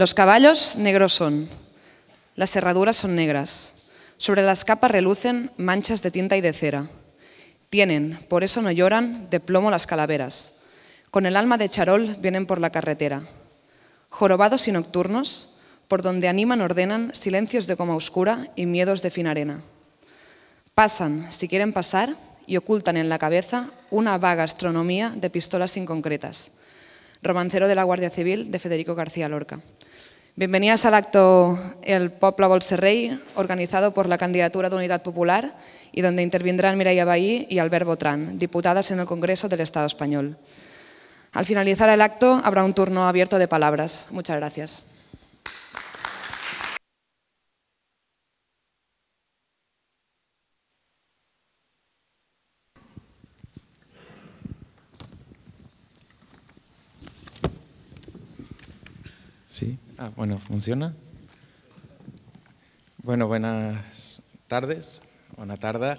Los caballos negros son, las herraduras son negras, sobre las capas relucen manchas de tinta y de cera. Tienen, por eso no lloran, de plomo las calaveras. Con el alma de charol vienen por la carretera. Jorobados y nocturnos, por donde animan ordenan silencios de coma oscura y miedos de fina arena. Pasan, si quieren pasar, y ocultan en la cabeza una vaga astronomía de pistolas inconcretas. Romancero de la Guardia Civil de Federico García Lorca. Bienvenidas al acto El Pop vol organizado por la Candidatura de Unidad Popular y donde intervendrán Mireia Bahí y Albert Botran, diputadas en el Congreso del Estado Español. Al finalizar el acto habrá un turno abierto de palabras. Muchas gracias. Sí. Ah, bueno, ¿funciona? Bueno, buenas tardes, buena tarde.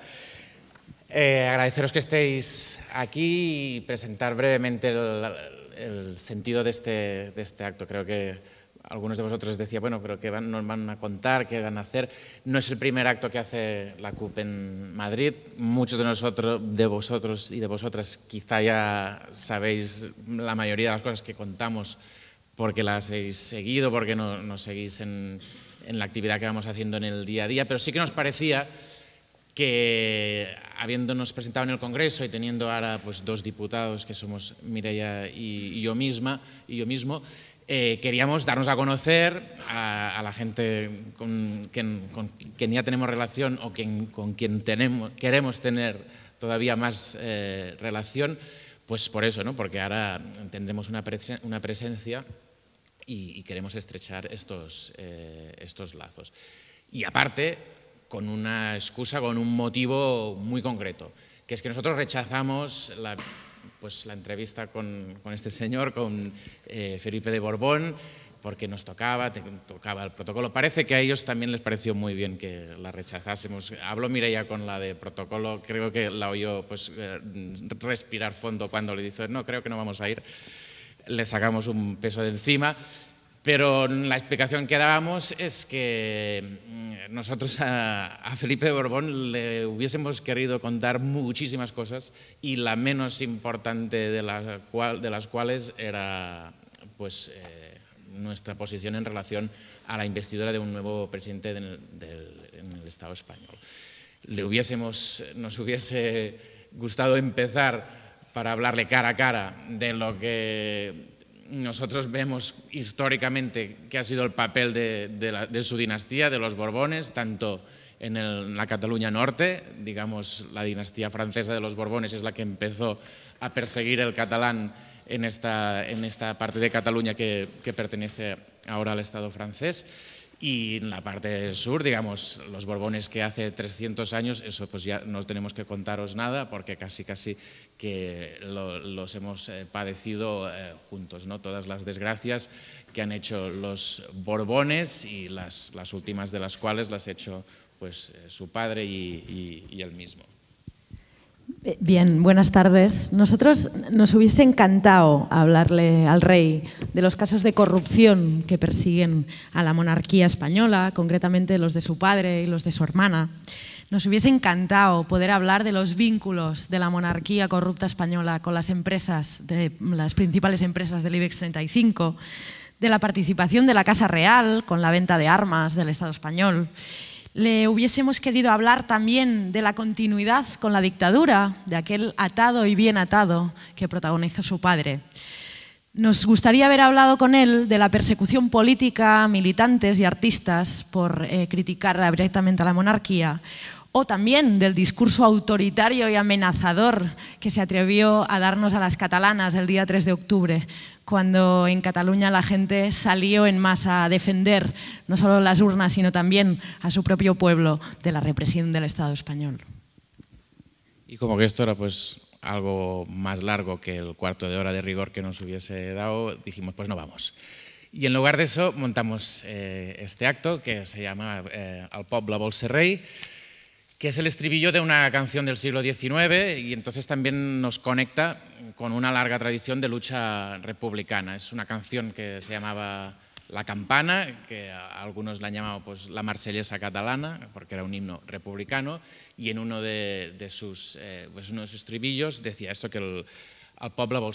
Eh, agradeceros que estéis aquí y presentar brevemente el, sentido este, de este, acto. Creo que algunos de vosotros decía, bueno, pero ¿qué van, nos van a contar? ¿Qué van a hacer? No es el primer acto que hace la CUP en Madrid. Muchos de nosotros, de vosotros y de vosotras, quizá ya sabéis la mayoría de las cosas que contamos porque las habéis seguido, porque no, nos seguís en, la actividad que vamos haciendo en el día a día, pero sí que nos parecía que habiéndonos presentado en el Congreso y teniendo ahora pues, dos diputados, que somos Mireia y, yo misma, y yo mismo, eh, queríamos darnos a conocer a, la gente con, quien, ya tenemos relación o con quien queremos tener todavía más eh, relación, pues por eso, ¿no? porque ahora tendremos una, una presencia y, queremos estrechar estos, eh, estos lazos. Y aparte, con una excusa, con un motivo muy concreto, que es que nosotros rechazamos la, pues, la entrevista con, este señor, con eh, Felipe de Borbón, porque nos tocaba, tocaba el protocolo. Parece que a ellos también les pareció muy bien que la rechazásemos. Hablo Mireia con la de protocolo, creo que la oyó pues, eh, respirar fondo cuando le dice, no, creo que no vamos a ir. Le sacamos un peso de encima pero la explicación que dábamos es que mm, nosotros a, Felipe de Borbón le hubiésemos querido contar muchísimas cosas y la menos importante de, la de las cuales era pues, eh, nuestra posición en relación a la investidura de un nuevo presidente del, en el Estado español. Le hubiésemos, nos hubiese gustado empezar para hablarle cara a cara de lo que nosotros vemos históricamente que ha sido el papel de, su dinastía, de los Borbones, tanto en, la Cataluña Norte, digamos, la dinastía francesa de los Borbones es la que empezó a perseguir el catalán en esta, parte de Cataluña que, que pertenece ahora al Estado francés. Y en la parte sur, digamos, los Borbones que hace 300 años, eso pues ya no tenemos que contaros nada porque casi casi que los hemos eh, padecido eh, juntos, ¿no? todas las desgracias que han hecho los Borbones y las, últimas de las cuales las ha hecho pues, eh, su padre y, y, él mismo. Bien, buenas tardes. Nosotros nos hubiese encantado hablarle al rey de los casos de corrupción que persiguen a la monarquía española, concretamente los de su padre y los de su hermana. Nos hubiese encantado poder hablar de los vínculos de la monarquía corrupta española con las empresas, de, las principales empresas del IBEX 35, de la participación de la Casa Real con la venta de armas del Estado español. Le hubiésemos querido hablar también de la continuidad con la dictadura, de aquel atado y bien atado que protagonizó su padre. Nos gustaría haber hablado con él de la persecución política, militantes y artistas por eh, criticar directamente a la monarquía o también del discurso autoritario y amenazador que se atrevió a darnos a las catalanas el día 3 de octubre, cuando en Cataluña la gente salió en masa a defender no solo las urnas, sino también a su propio pueblo de la represión del Estado español. Y como que esto era pues algo más largo que el cuarto de hora de rigor que nos hubiese dado, dijimos pues no vamos. Y en lugar de eso montamos eh, este acto que se llama Al eh, Poble Bolserrey, que es el estribillo de una canción del siglo XIX y entonces también nos conecta con una larga tradición de lucha republicana. Es una canción que se llamaba La Campana, que algunos la han llamado pues, la marsellesa catalana, porque era un himno republicano, y en uno de, eh, pues, sus, estribillos decía esto que el, el pueblo vol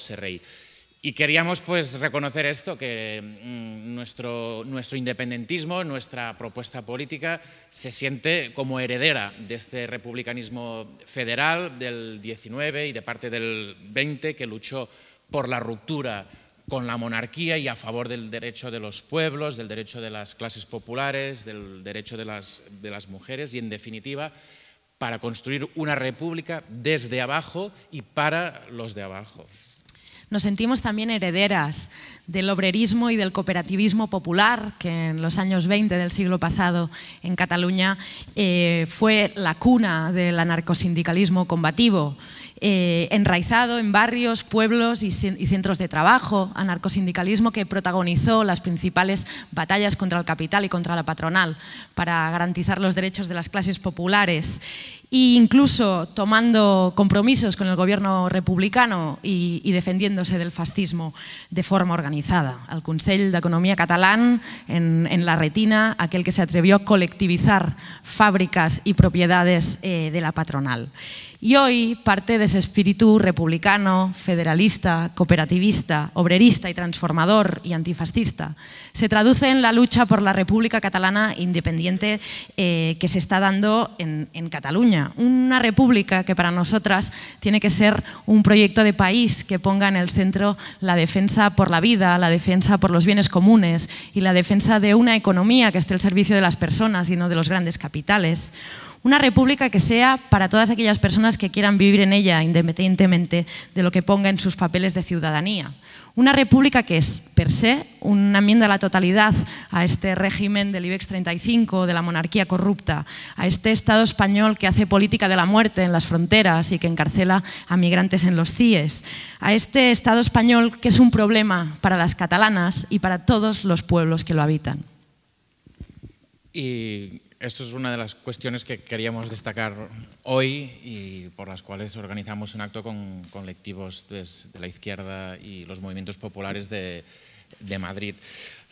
y queríamos pues, reconocer esto, que mm, nuestro, independentismo, nuestra propuesta política se siente como heredera de este republicanismo federal del 19 y de parte del 20 que luchó por la ruptura con la monarquía y a favor del derecho de los pueblos, del derecho de las clases populares, del derecho de las mujeres y en definitiva para construir una república desde abajo y para los de abajo. Nos sentimos también herederas del obrerismo y del cooperativismo popular, que en los años 20 del siglo pasado en Cataluña eh, fue la cuna del anarcosindicalismo combativo. Eh, enraizado en barrios, pueblos y, centros de trabajo, anarcosindicalismo que protagonizó las principales batallas contra el capital y contra la patronal para garantizar los derechos de las clases populares e incluso tomando compromisos con el gobierno republicano y, defendiéndose del fascismo de forma organizada. Consejo de Economía Catalán, en, la retina, aquel que se atrevió a colectivizar fábricas y propiedades eh, de la patronal. Y hoy parte de ese espíritu republicano, federalista, cooperativista, obrerista y transformador y antifascista se traduce en la lucha por la República Catalana Independiente eh, que se está dando en Cataluña. Una república que para nosotras tiene que ser un proyecto de país que ponga en el centro la defensa por la vida, la defensa por los bienes comunes y la defensa de una economía que esté al servicio de las personas y no de los grandes capitales una república que sea para todas aquellas personas que quieran vivir en ella, independientemente de lo que ponga en sus papeles de ciudadanía. Una república que es, per se, una enmienda a la totalidad a este régimen del IBEX 35, de la monarquía corrupta, a este Estado español que hace política de la muerte en las fronteras y que encarcela a migrantes en los CIES, a este Estado español que es un problema para las catalanas y para todos los pueblos que lo habitan esto es una de las cuestiones que queríamos destacar hoy y por las cuales organizamos un acto con, colectivos de, la izquierda y los movimientos populares de, Madrid.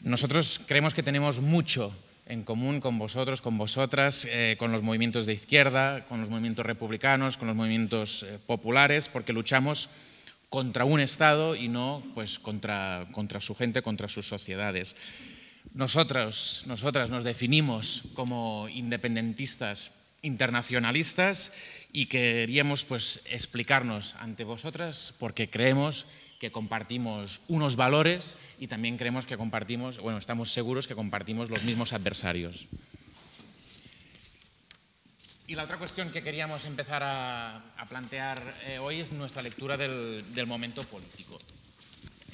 Nosotros creemos que tenemos mucho en común con vosotros, con vosotras, eh, con los movimientos de izquierda, con los movimientos republicanos, con los movimientos eh, populares, porque luchamos contra un Estado y no pues, contra, contra su gente, contra sus sociedades nosotras nos definimos como independentistas internacionalistas y queríamos pues, explicarnos ante vosotras porque creemos que compartimos unos valores y también creemos que compartimos, bueno, estamos seguros que compartimos los mismos adversarios. Y la otra cuestión que queríamos empezar a, plantear eh, hoy es nuestra lectura del momento político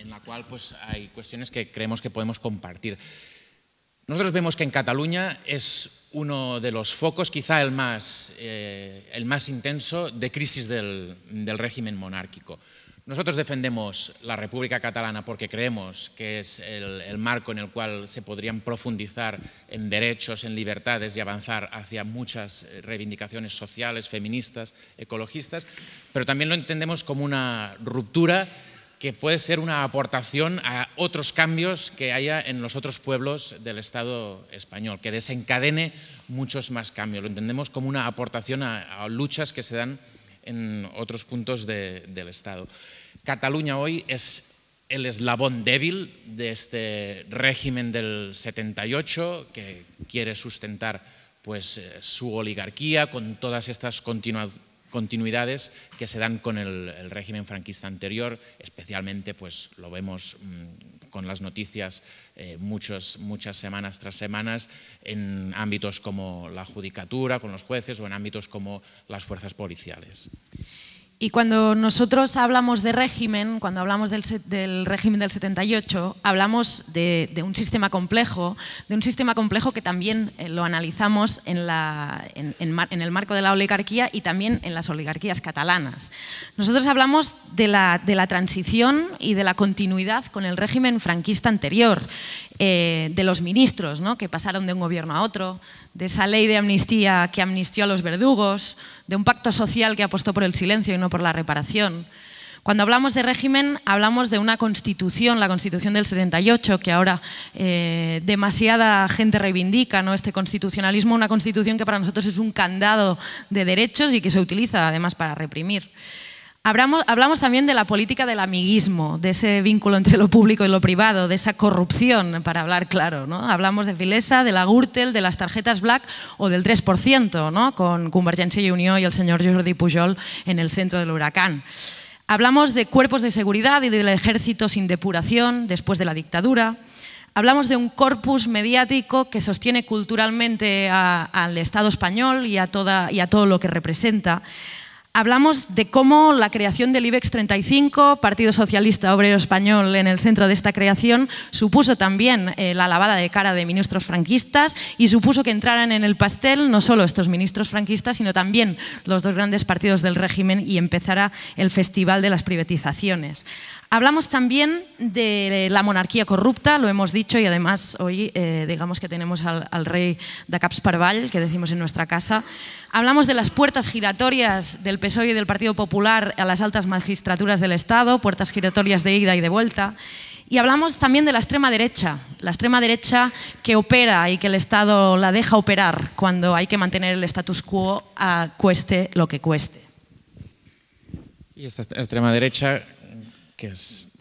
en la cual pues, hay cuestiones que creemos que podemos compartir. Nosotros vemos que en Cataluña es uno de los focos, quizá el más, eh, el más intenso, de crisis del, régimen monárquico. Nosotros defendemos la República Catalana porque creemos que es el, marco en el cual se podrían profundizar en derechos, en libertades y avanzar hacia muchas eh, reivindicaciones sociales, feministas, ecologistas, pero también lo entendemos como una ruptura que puede ser una aportación a otros cambios que haya en los otros pueblos del Estado español, que desencadene muchos más cambios. Lo entendemos como una aportación a, luchas que se dan en otros puntos del Estado. Cataluña hoy es el eslabón débil de este régimen del 78 que quiere sustentar pues, eh, su oligarquía con todas estas continuaciones continuidades que se dan con el, régimen franquista anterior, especialmente pues lo vemos mm, con las noticias eh, muchas semanas tras semanas en ámbitos como la judicatura, con los jueces o en ámbitos como las fuerzas policiales. Y cuando nosotros hablamos de régimen, cuando hablamos del, régimen del 78, hablamos de, un sistema complejo, de un sistema complejo que también eh, lo analizamos en, el marco de la oligarquía y también en las oligarquías catalanas. Nosotros hablamos de la, transición y de la continuidad con el régimen franquista anterior. Eh, de los ministros, que pasaron de un gobierno a otro, de esa ley de amnistía que amnistió a los verdugos, de un pacto social que apostó por el silencio y no por la reparación. Cuando hablamos de régimen, hablamos de una constitución, la constitución del 78, que ahora eh, demasiada gente reivindica, ¿no? este constitucionalismo, una constitución que para nosotros es un candado de derechos y que se utiliza además para reprimir. Hablamos, también de la política del amiguismo, de ese vínculo entre lo público y lo privado, de esa corrupción, para hablar claro. Hablamos de Filesa, de la Gürtel, de las tarjetas Black o del 3%, con Convergencia y y el señor Jordi Pujol en el centro del huracán. Hablamos de cuerpos de seguridad y del ejército sin depuración después de la dictadura. Hablamos de un corpus mediático que sostiene culturalmente al Estado español y a todo lo que representa. Hablamos de cómo la creación del IBEX 35, Partido Socialista Obrero Español en el centro de esta creación, supuso también eh, la lavada de cara de ministros franquistas y supuso que entraran en el pastel no solo estos ministros franquistas, sino también los dos grandes partidos del régimen y empezara el festival de las privatizaciones. Hablamos también de la monarquía corrupta, lo hemos dicho, y además hoy eh, digamos que tenemos al, rey de Caps Parval, que decimos en nuestra casa. Hablamos de las puertas giratorias del PSOE y del Partido Popular a las altas magistraturas del Estado, puertas giratorias de ida y de vuelta. Y hablamos también de la extrema derecha, la extrema derecha que opera y que el Estado la deja operar cuando hay que mantener el status quo a cueste lo que cueste. Y esta extrema derecha que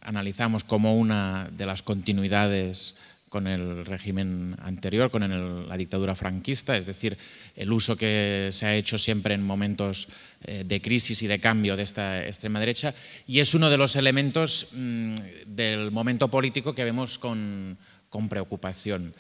analizamos como una de las continuidades con el régimen anterior, con la dictadura franquista, es decir, el uso que se ha hecho siempre en momentos eh, de crisis y de cambio de esta extrema derecha, y es uno de los elementos mm, del momento político que vemos con, preocupación.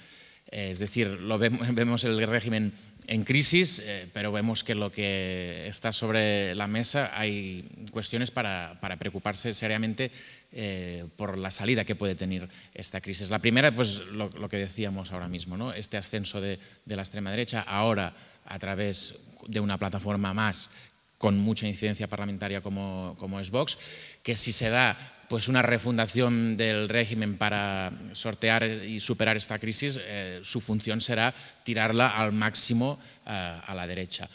Es decir, lo vemos, vemos el régimen en crisis, eh, pero vemos que lo que está sobre la mesa hay cuestiones para, preocuparse seriamente eh, por la salida que puede tener esta crisis. La primera, pues lo, que decíamos ahora mismo, ¿no? este ascenso de, la extrema derecha, ahora a través de una plataforma más con mucha incidencia parlamentaria como, como es Vox, que si se da pues una refundación del régimen para sortear y superar esta crisis, eh, su función será tirarla al máximo eh, a la derecha.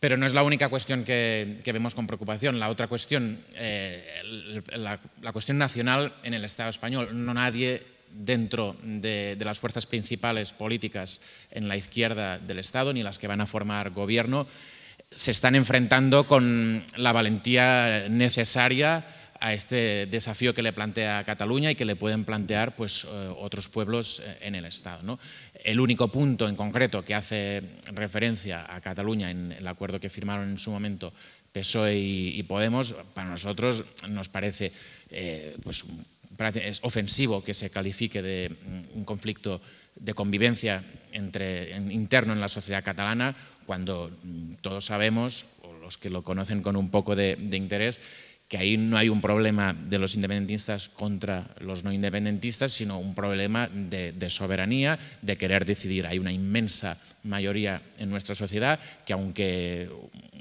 Pero no es la única cuestión que, vemos con preocupación. La otra cuestión, eh, la, cuestión nacional en el Estado español. No nadie dentro de, las fuerzas principales políticas en la izquierda del Estado, ni las que van a formar gobierno, se están enfrentando con la valentía necesaria a este desafío que le plantea Cataluña y que le pueden plantear pues, eh, otros pueblos eh, en el Estado. El único punto en concreto que hace referencia a Cataluña en el acuerdo que firmaron en su momento PSOE y Podemos, para nosotros nos parece eh, pues, es ofensivo que se califique de mm, un conflicto de convivencia entre, interno en la sociedad catalana cuando mm, todos sabemos, o los que lo conocen con un poco de interés, que ahí no hay un problema de los independentistas contra los no independentistas, sino un problema de, de soberanía, de querer decidir. Hay una inmensa mayoría en nuestra sociedad, que aunque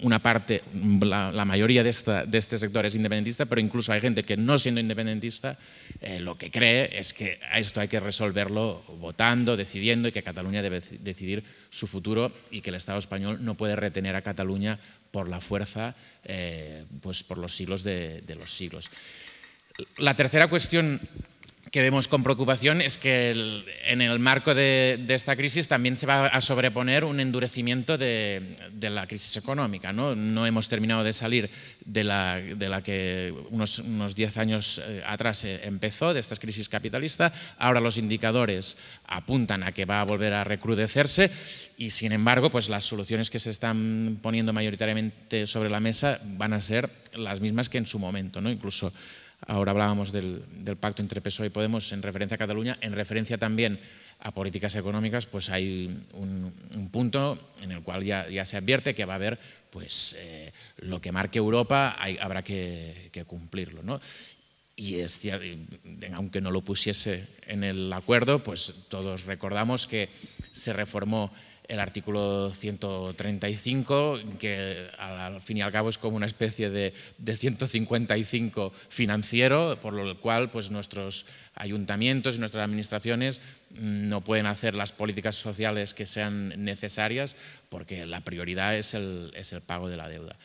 una parte, la, mayoría de, este sector es independentista, pero incluso hay gente que no siendo independentista, eh, lo que cree es que esto hay que resolverlo votando, decidiendo y que Cataluña debe decidir su futuro y que el Estado español no puede retener a Cataluña por la fuerza, eh, pues por los siglos de los siglos. La tercera cuestión que vemos con preocupación es que en el marco de, esta crisis también se va a sobreponer un endurecimiento de, la crisis económica. ¿no? hemos terminado de salir de la, que unos diez años eh, atrás eh, empezó, de esta crisis capitalista. Ahora los indicadores apuntan a que va a volver a recrudecerse y, sin embargo, pues las soluciones que se están poniendo mayoritariamente sobre la mesa van a ser las mismas que en su momento, ¿no? incluso Ahora hablábamos del, pacto entre PSOE y Podemos en referencia a Cataluña, en referencia también a políticas económicas, pues hay un, punto en el cual ya, se advierte que va a haber, pues eh, lo que marque Europa habrá que, cumplirlo. ¿no? Y aunque no lo pusiese en el acuerdo, pues todos recordamos que se reformó el artículo 135, que al fin y al cabo es como una especie de, 155 financiero, por lo cual pues, nuestros ayuntamientos y nuestras administraciones mm, no pueden hacer las políticas sociales que sean necesarias porque la prioridad es el, pago de la deuda.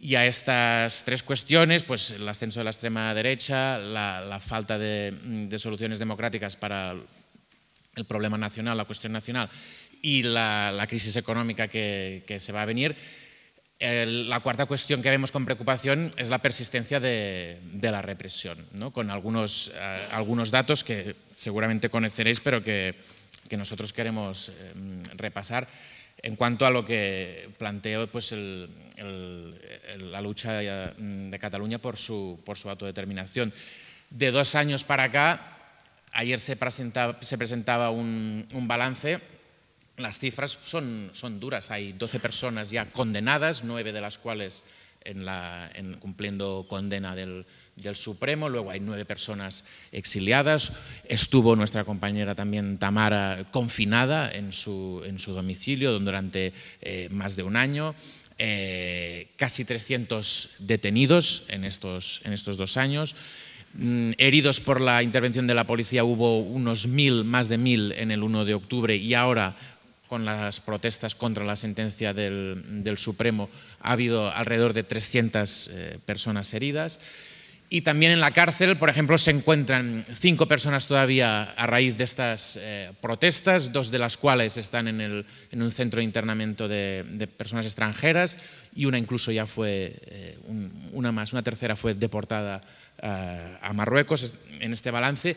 Y a estas tres cuestiones, pues el ascenso de la extrema derecha, la, falta mm, de soluciones democráticas para el problema nacional, la cuestión nacional y la, crisis económica que, se va a venir. La cuarta cuestión que vemos con preocupación es la persistencia de, la represión, ¿no? con algunos, eh, algunos datos que seguramente conoceréis, pero que, nosotros queremos em, repasar. En cuanto a lo que planteó pues la lucha em, de Cataluña por su, por su, autodeterminación. De dos años para acá, ayer se presentaba, un balance las cifras son, duras, hay 12 personas ya condenadas, nueve de las cuales cumpliendo condena del, Supremo, luego hay nueve personas exiliadas, estuvo nuestra compañera también Tamara confinada en su, domicilio durante eh, más de un año, eh, casi 300 detenidos en estos, dos años. Mm, heridos por la intervención de la policía hubo unos mil, más de mil en el 1 de octubre y ahora con las protestas contra la sentencia del, Supremo ha habido alrededor de 300 eh, personas heridas. Y también en la cárcel, por ejemplo, se encuentran cinco personas todavía a raíz de estas eh, protestas, dos de las cuales están en, un centro de internamiento de, personas extranjeras y una incluso ya fue, eh, una más, una tercera fue deportada a Marruecos en este balance.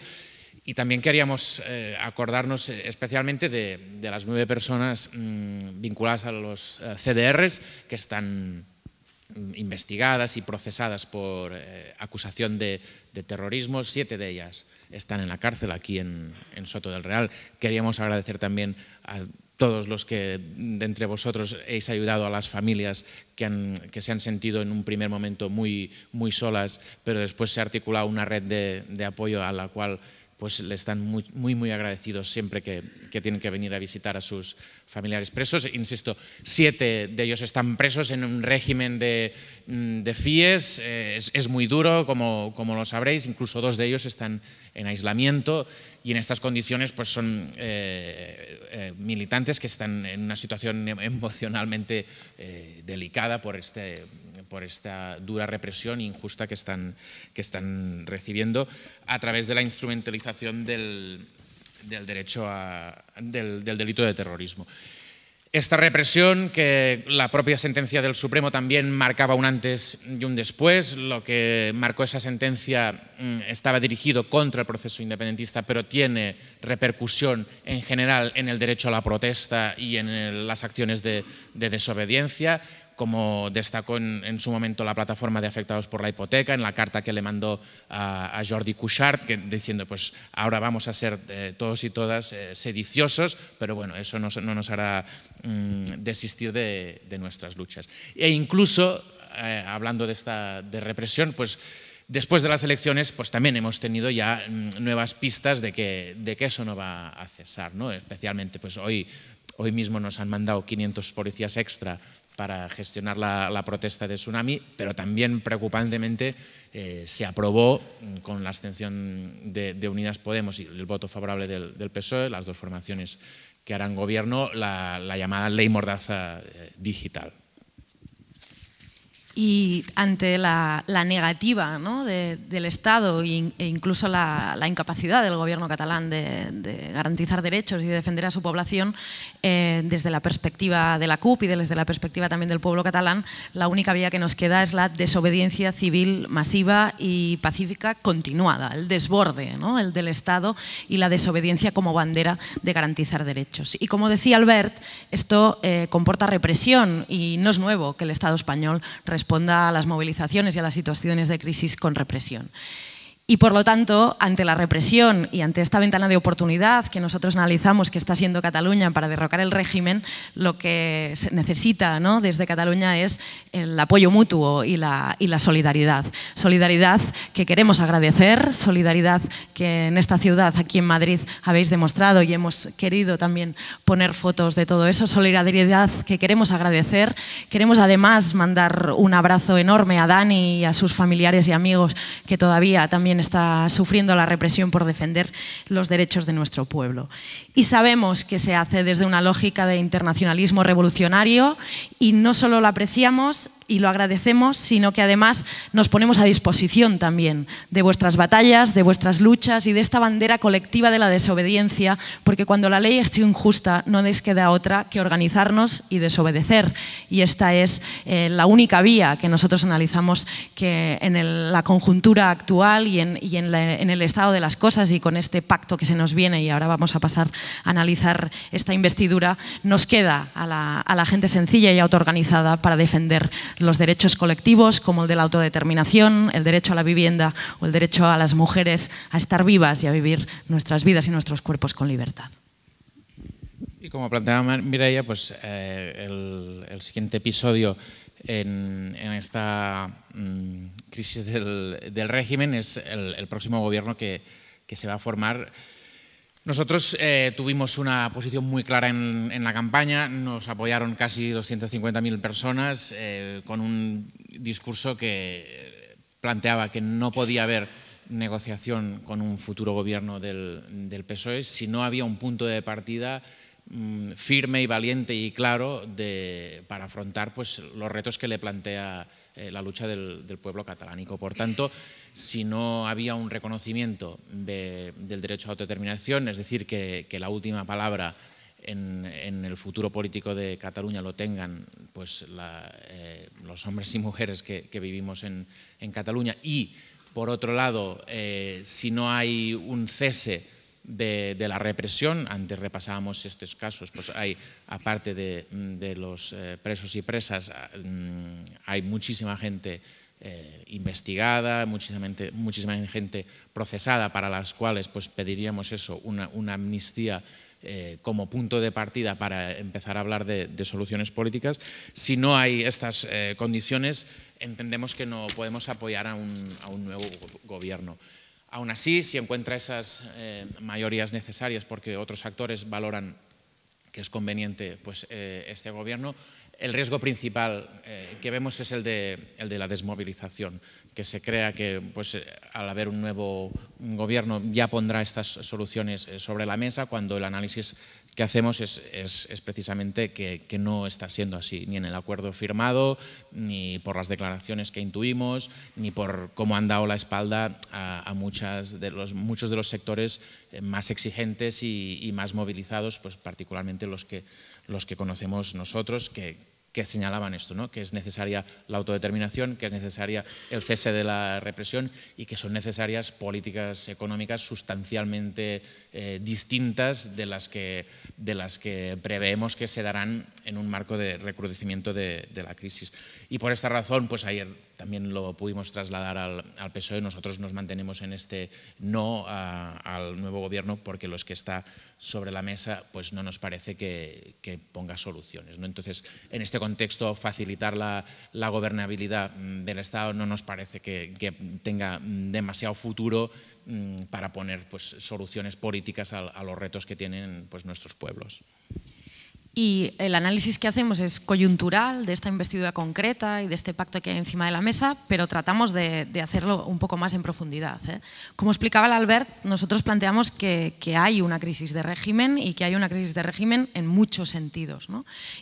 Y también queríamos eh, acordarnos eh, especialmente de, las nueve personas mm, vinculadas a los eh, CDRs que están mm, investigadas y procesadas por acusación de, terrorismo. Siete de ellas están en la cárcel aquí en, Soto del Real. Queríamos agradecer también a todos los que de entre vosotros habéis ayudado a las familias que, se han sentido en un primer momento muy, muy solas, pero después se ha articulado una red de, de apoyo a la cual pues le están muy, muy, muy agradecidos siempre que, que, tienen que venir a visitar a sus familiares presos. Insisto, siete de ellos están presos en un régimen de, mm, de FIES, eh, es, muy duro, como, como lo sabréis, incluso dos de ellos están en aislamiento y en estas condiciones pues son eh, eh, militantes que están en una situación emocionalmente delicada por este por esta dura represión injusta que están, que están recibiendo a través de la instrumentalización del, derecho del, delito de terrorismo. Esta represión, que la propia sentencia del Supremo también marcaba un antes y un después, lo que marcó esa sentencia mm, estaba dirigido contra el proceso independentista, pero tiene repercusión en general en el derecho a la protesta y en las acciones de, de desobediencia como destacó en, su momento la plataforma de afectados por la hipoteca, en la carta que le mandó a, Jordi Cuchart, diciendo, pues ahora vamos a ser eh, todos y todas eh, sediciosos, pero bueno, eso no, nos hará mm, desistir de, nuestras luchas. E incluso, eh, hablando de, esta, de represión, pues después de las elecciones, pues también hemos tenido ya mm, nuevas pistas de que, de que eso no va a cesar, ¿no? especialmente pues hoy, hoy mismo nos han mandado 500 policías extra para gestionar la, protesta de tsunami, pero también preocupantemente eh, se aprobó mm, con la abstención de, Unidas Podemos y el voto favorable del, PSOE, las dos formaciones que harán gobierno, la llamada ley mordaza eh, digital y ante la, negativa del Estado e, e incluso la, incapacidad del gobierno catalán de, garantizar derechos y defender a su población, eh, desde la perspectiva de la CUP y desde la perspectiva también del pueblo catalán, la única vía que nos queda es la desobediencia civil masiva y pacífica continuada, el desborde el del Estado y la desobediencia como bandera de garantizar derechos. Y como decía Albert, esto eh, comporta represión y no es nuevo que el Estado español responda a las movilizaciones y a las situaciones de crisis con represión. Y por lo tanto, ante la represión y ante esta ventana de oportunidad que nosotros analizamos que está siendo Cataluña para derrocar el régimen, lo que se necesita ¿no? desde Cataluña es el apoyo mutuo y la, y la solidaridad. Solidaridad que queremos agradecer, solidaridad que en esta ciudad, aquí en Madrid, habéis demostrado y hemos querido también poner fotos de todo eso. Solidaridad que queremos agradecer. Queremos además mandar un abrazo enorme a Dani y a sus familiares y amigos que todavía también está sufriendo la represión por defender los derechos de nuestro pueblo. Y sabemos que se hace desde una lógica de internacionalismo revolucionario y no solo lo apreciamos, y lo agradecemos, sino que además nos ponemos a disposición también de vuestras batallas, de vuestras luchas y de esta bandera colectiva de la desobediencia, porque cuando la ley es injusta no nos queda otra que organizarnos y desobedecer. Y esta es eh, la única vía que nosotros analizamos que en la conjuntura actual y, en, el estado de las cosas y con este pacto que se nos viene y ahora vamos a pasar a analizar esta investidura, nos queda a la, a la gente sencilla y autoorganizada para defender los derechos colectivos como el de la autodeterminación, el derecho a la vivienda o el derecho a las mujeres a estar vivas y a vivir nuestras vidas y nuestros cuerpos con libertad. Y como planteaba Mireia, pues eh, el, siguiente episodio en, esta mm, crisis del, régimen es el, próximo gobierno que, que se va a formar nosotros eh, tuvimos una posición muy clara en, la campaña, nos apoyaron casi 250.000 personas eh, con un discurso que eh, planteaba que no podía haber negociación con un futuro gobierno del, PSOE si no había un punto de partida mm, firme y valiente y claro para afrontar pues, los retos que le plantea la lucha del, del pueblo catalánico. Por tanto, si no había un reconocimiento del derecho a autodeterminación, es decir, que, la última palabra en, el futuro político de Cataluña lo tengan pues, eh, los hombres y mujeres que, vivimos en, Cataluña y, por otro lado, eh, si no hay un cese de, la represión, antes repasábamos estos casos, pues hay, aparte de, los eh, presos y presas, mm, hay muchísima gente eh, investigada, muchísima, gente procesada para las cuales pues, pediríamos eso, una, amnistía eh, como punto de partida para empezar a hablar de, soluciones políticas. Si no hay estas eh, condiciones, entendemos que no podemos apoyar a un, nuevo gobierno. Aún así, si encuentra esas mayorías necesarias porque otros actores valoran que es conveniente pues, este gobierno, el riesgo principal eh, que vemos es el de, el de, la desmovilización, que se crea que pues, eh, al haber un nuevo gobierno ya pondrá estas soluciones eh, sobre la mesa cuando el análisis que hacemos es, precisamente que, no está siendo así, ni en el acuerdo firmado, ni por las declaraciones que intuimos, ni por cómo han dado la espalda a, los, muchos de los sectores más exigentes y, más movilizados, pues particularmente los que, los que conocemos nosotros, que, que señalaban esto, ¿no? que es necesaria la autodeterminación, que es necesaria el cese de la represión y que son necesarias políticas económicas sustancialmente eh, distintas de las, que, de las que preveemos que se darán en un marco de recrudecimiento de, de la crisis. Y por esta razón, pues ayer también lo pudimos trasladar al, PSOE. Nosotros nos mantenemos en este no al nuevo gobierno porque los que está sobre la mesa pues no nos parece que, ponga soluciones. Entonces, en este contexto, facilitar la, gobernabilidad mm, del Estado no nos parece que, tenga mm, demasiado futuro mm, para poner pues, soluciones políticas a, los retos que tienen pues, nuestros pueblos. Y el análisis que hacemos es coyuntural de esta investidura concreta y de este pacto que hay encima de la mesa, pero tratamos de, hacerlo un poco más en profundidad. ¿eh? Como explicaba el Albert, nosotros planteamos que, hay una crisis de régimen y que hay una crisis de régimen en muchos sentidos.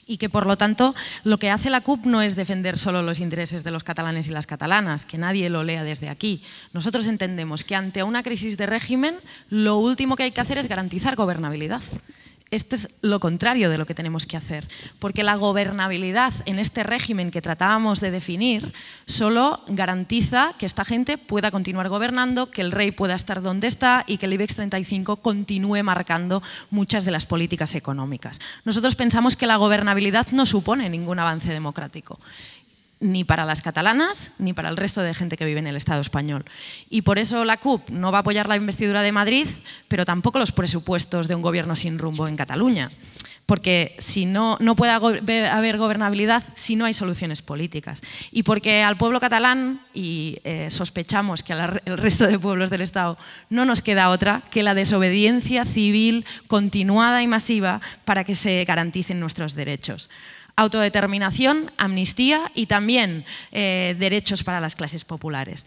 Y que, por lo tanto, lo que hace la CUP no es defender solo los intereses de los catalanes y las catalanas, que nadie lo lea desde aquí. Nosotros entendemos que ante una crisis de régimen, lo último que hay que hacer es garantizar gobernabilidad esto es lo contrario de lo que tenemos que hacer, porque la gobernabilidad en este régimen que tratábamos de definir solo garantiza que esta gente pueda continuar gobernando, que el rey pueda estar donde está y que el IBEX 35 continúe marcando muchas de las políticas económicas. Nosotros pensamos que la gobernabilidad no supone ningún avance democrático ni para las catalanas ni para el resto de gente que vive en el Estado español. Y por eso la CUP no va a apoyar la investidura de Madrid, pero tampoco los presupuestos de un gobierno sin rumbo en Cataluña. Porque si no, no puede haber gobernabilidad si no hay soluciones políticas. Y porque al pueblo catalán, y eh, sospechamos que al resto de pueblos del Estado, no nos queda otra que la desobediencia civil continuada y masiva para que se garanticen nuestros derechos autodeterminación, amnistía y también eh, derechos para las clases populares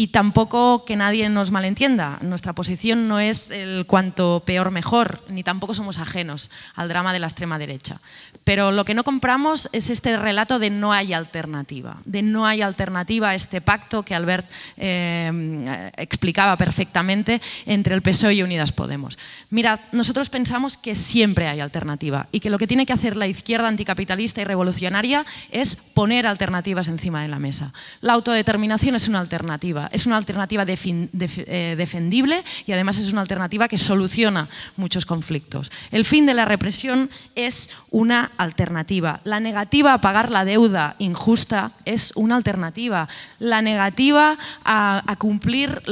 y tampoco que nadie nos malentienda. Nuestra posición no es el cuanto peor mejor, ni tampoco somos ajenos al drama de la extrema derecha. Pero lo que no compramos es este relato de no hay alternativa, de no hay alternativa a este pacto que Albert eh, explicaba perfectamente entre el PSOE y Unidas Podemos. Mirad, nosotros pensamos que siempre hay alternativa y que lo que tiene que hacer la izquierda anticapitalista y revolucionaria es poner alternativas encima de la mesa. La autodeterminación es una alternativa es una alternativa eh, defendible y además es una alternativa que soluciona muchos conflictos. El fin de la represión es una alternativa. La negativa a pagar la deuda injusta es una alternativa. La negativa a, cumplir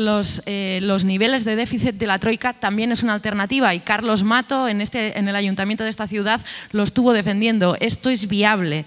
eh, los, niveles de déficit de la Troika también es una alternativa y Carlos Mato en, este, en el ayuntamiento de esta ciudad lo estuvo defendiendo. Esto es viable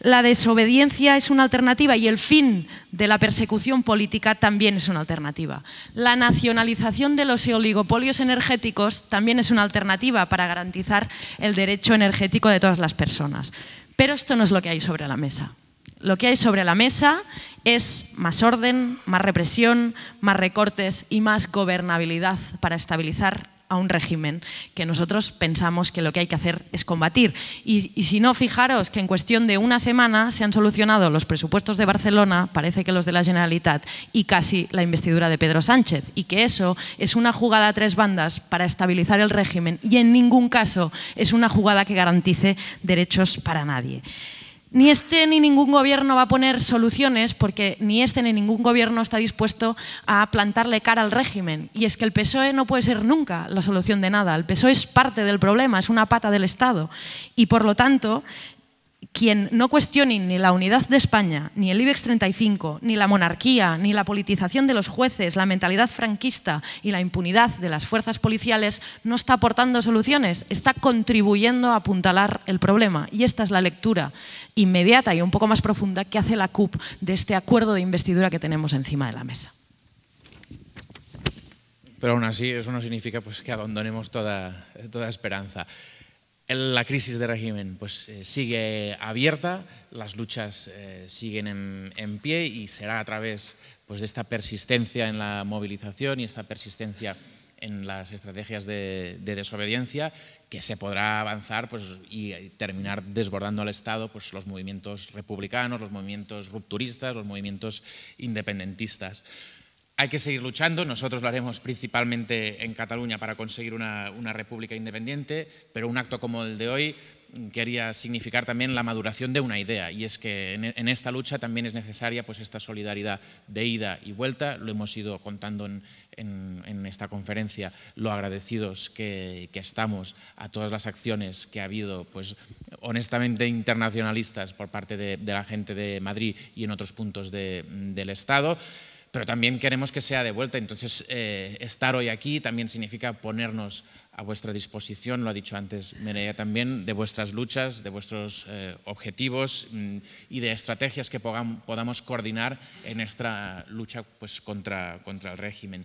la desobediencia es una alternativa y el fin de la persecución política también es una alternativa. La nacionalización de los oligopolios energéticos también es una alternativa para garantizar el derecho energético de todas las personas. Pero esto no es lo que hay sobre la mesa. Lo que hay sobre la mesa es más orden, más represión, más recortes y más gobernabilidad para estabilizar a un régimen que nosotros pensamos que lo que hay que hacer es combatir. Y, si no, fijaros que en cuestión de una semana se han solucionado los presupuestos de Barcelona, parece que los de la Generalitat, y casi la investidura de Pedro Sánchez. Y que eso es una jugada a tres bandas para estabilizar el régimen y en ningún caso es una jugada que garantice derechos para nadie ni este ni ningún gobierno va a poner soluciones porque ni este ni ningún gobierno está dispuesto a plantarle cara al régimen. Y es que el PSOE no puede ser nunca la solución de nada. El PSOE es parte del problema, es una pata del Estado. Y por lo tanto, quien no cuestione ni la unidad de España, ni el IBEX 35, ni la monarquía, ni la politización de los jueces, la mentalidad franquista y la impunidad de las fuerzas policiales, no está aportando soluciones, está contribuyendo a apuntalar el problema. Y esta es la lectura inmediata y un poco más profunda que hace la CUP de este acuerdo de investidura que tenemos encima de la mesa. Pero aún así, eso no significa pues, que abandonemos toda, toda esperanza la crisis de régimen pues, eh, sigue abierta, las luchas eh, siguen en, pie y será a través pues, de esta persistencia en la movilización y esta persistencia en las estrategias de, desobediencia que se podrá avanzar pues, y terminar desbordando al Estado pues, los movimientos republicanos, los movimientos rupturistas, los movimientos independentistas. Hay que seguir luchando, nosotros lo haremos principalmente en Cataluña para conseguir una, república independiente, pero un acto como el de hoy quería significar también la maduración de una idea y es que en, esta lucha también es necesaria pues esta solidaridad de ida y vuelta, lo hemos ido contando en, esta conferencia, lo agradecidos que, estamos a todas las acciones que ha habido pues honestamente internacionalistas por parte de, la gente de Madrid y en otros puntos del Estado pero también queremos que sea de vuelta. Entonces, eh, estar hoy aquí también significa ponernos a vuestra disposición, lo ha dicho antes Merea también, de vuestras luchas, de vuestros eh, objetivos mm, y de estrategias que podamos coordinar en nuestra lucha pues, contra, contra el régimen.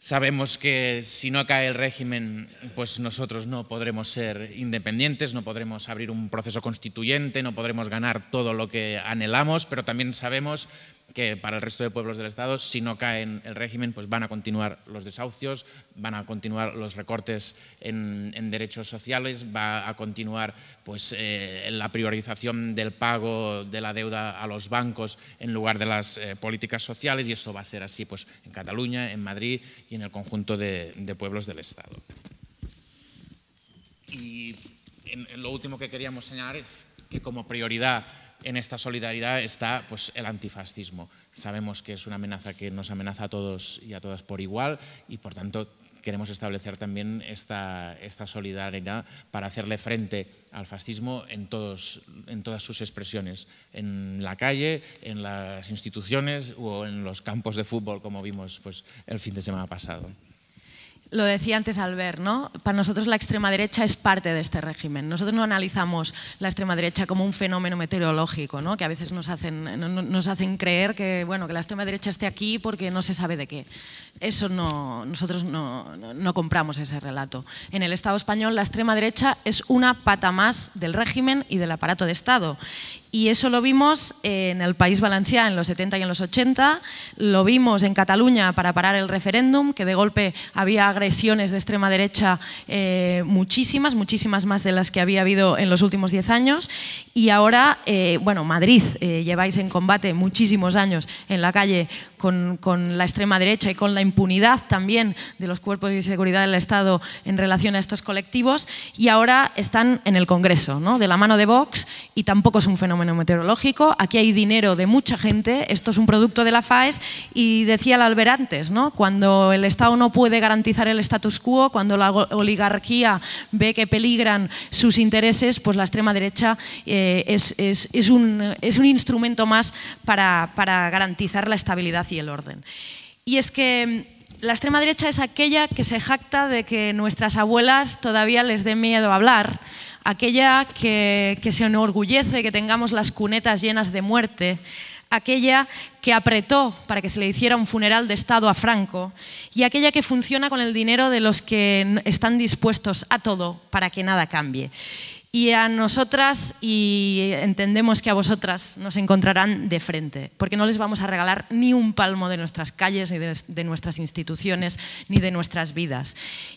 Sabemos que si no cae el régimen, pues nosotros no podremos ser independientes, no podremos abrir un proceso constituyente, no podremos ganar todo lo que anhelamos, pero también sabemos que para el resto de pueblos del Estado, si no en el régimen, pues van a continuar los desahucios, van a continuar los recortes en, derechos sociales, va a continuar pues, eh, la priorización del pago de la deuda a los bancos en lugar de las eh, políticas sociales y eso va a ser así pues, en Cataluña, en Madrid y en el conjunto de, pueblos del Estado. Y lo último que queríamos señalar es que como prioridad en esta solidaridad está pues, el antifascismo. Sabemos que es una amenaza que nos amenaza a todos y a todas por igual y por tanto queremos establecer también esta, solidaridad para hacerle frente al fascismo en, en todas sus expresiones, en la calle, en las instituciones o en los campos de fútbol como vimos pues, el fin de semana pasado lo decía antes Albert, ¿no? para nosotros la extrema derecha es parte de este régimen. Nosotros no analizamos la extrema derecha como un fenómeno meteorológico, ¿no? que a veces nos hacen, nos hacen creer que, bueno, que la extrema derecha esté aquí porque no se sabe de qué eso no, nosotros no, compramos ese relato. En el Estado español la extrema derecha es una pata más del régimen y del aparato de Estado. Y eso lo vimos en el País Valencià en los 70 y en los 80, lo vimos en Cataluña para parar el referéndum, que de golpe había agresiones de extrema derecha eh, muchísimas, muchísimas más de las que había habido en los últimos 10 años. Y ahora, eh, bueno, Madrid, eh, lleváis en combate muchísimos años en la calle con, la extrema derecha y con la impunidad también de los cuerpos de seguridad del Estado en relación a estos colectivos y ahora están en el Congreso, de la mano de Vox y tampoco es un fenómeno meteorológico. Aquí hay dinero de mucha gente, esto es un producto de la FAES y decía el Alberantes, ¿no? cuando el Estado no puede garantizar el status quo, cuando la oligarquía ve que peligran sus intereses, pues la extrema derecha eh, es, un, instrumento más para garantizar la estabilidad y el orden. Y es que mm, la extrema derecha es aquella que se jacta de que nuestras abuelas todavía les dé miedo hablar, aquella que, que se enorgullece que tengamos las cunetas llenas de muerte, aquella que apretó para que se le hiciera un funeral de Estado a Franco y aquella que funciona con el dinero de los que están dispuestos a todo para que nada cambie y a nosotras y entendemos que a vosotras nos encontrarán de frente, porque no les vamos a regalar ni un palmo de nuestras calles, ni de, nuestras instituciones, ni de nuestras vidas.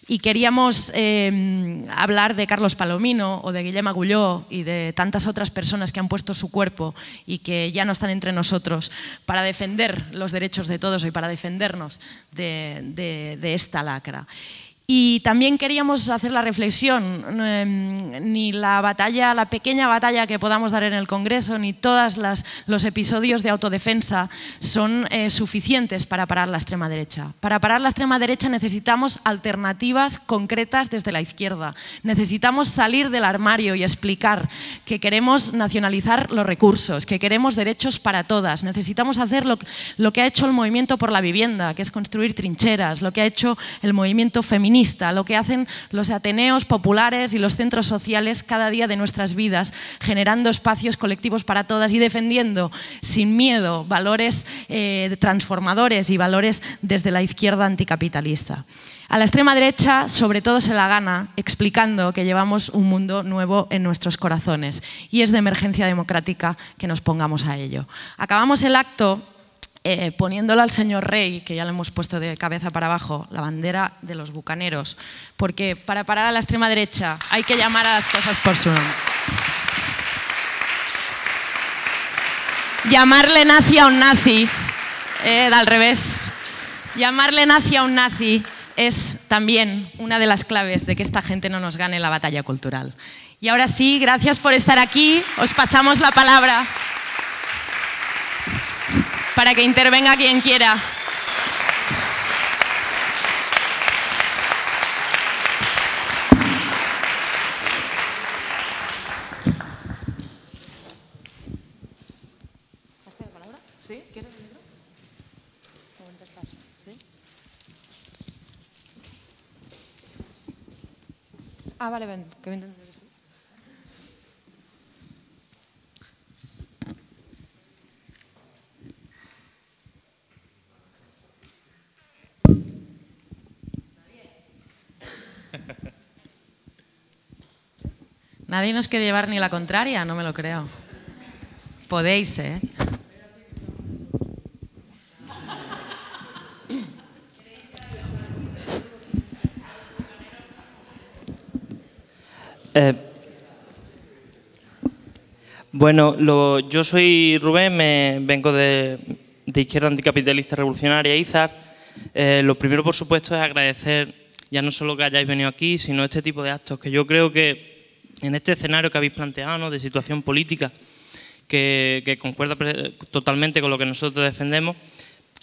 Y queríamos em, hablar de Carlos Palomino o de Guillermo Agulló y de tantas otras personas que han puesto su cuerpo y que ya no están entre nosotros para defender los derechos de todos y para defendernos de esta lacra. Y también queríamos hacer la reflexión, em, ni la batalla, la pequeña batalla que podamos dar en el Congreso, ni todos los episodios de autodefensa son eh, suficientes para parar la extrema derecha. Para parar la extrema derecha necesitamos alternativas concretas desde la izquierda. Necesitamos salir del armario y explicar que queremos nacionalizar los recursos, que queremos derechos para todas. Necesitamos hacer lo, lo que ha hecho el movimiento por la vivienda, que es construir trincheras, lo que ha hecho el movimiento feminista lo que hacen los ateneos populares y los centros sociales cada día de nuestras vidas, generando espacios colectivos para todas y defendiendo sin miedo valores eh, transformadores y valores desde la izquierda anticapitalista. A la extrema derecha, sobre todo, se la gana explicando que llevamos un mundo nuevo en nuestros corazones y es de emergencia democrática que nos pongamos a ello. Acabamos el acto eh, al señor Rey, que ya le hemos puesto de cabeza para abajo, la bandera de los bucaneros, porque para parar a la extrema derecha hay que llamar a las cosas por su nombre. Llamarle nazi a un nazi, da eh, al revés, llamarle nazi a un nazi es también una de las claves de que esta gente no nos gane la batalla cultural. Y ahora sí, gracias por estar aquí, os pasamos la palabra. Para que intervenga quien quiera. ¿Has pedido la palabra? ¿Sí? ¿Quieres un libro? Sí. Ah, vale, ven. que me intento? Nadie nos quiere llevar ni la contraria, no me lo creo. Podéis, ¿eh? eh bueno, yo soy Rubén, me, vengo de, Izquierda Anticapitalista Revolucionaria, IZAR. Eh, lo primero, por supuesto, es agradecer ya no solo que hayáis venido aquí, sino este tipo de actos, que yo creo que en este escenario que habéis planteado, de situación política, que, concuerda totalmente con lo que nosotros defendemos,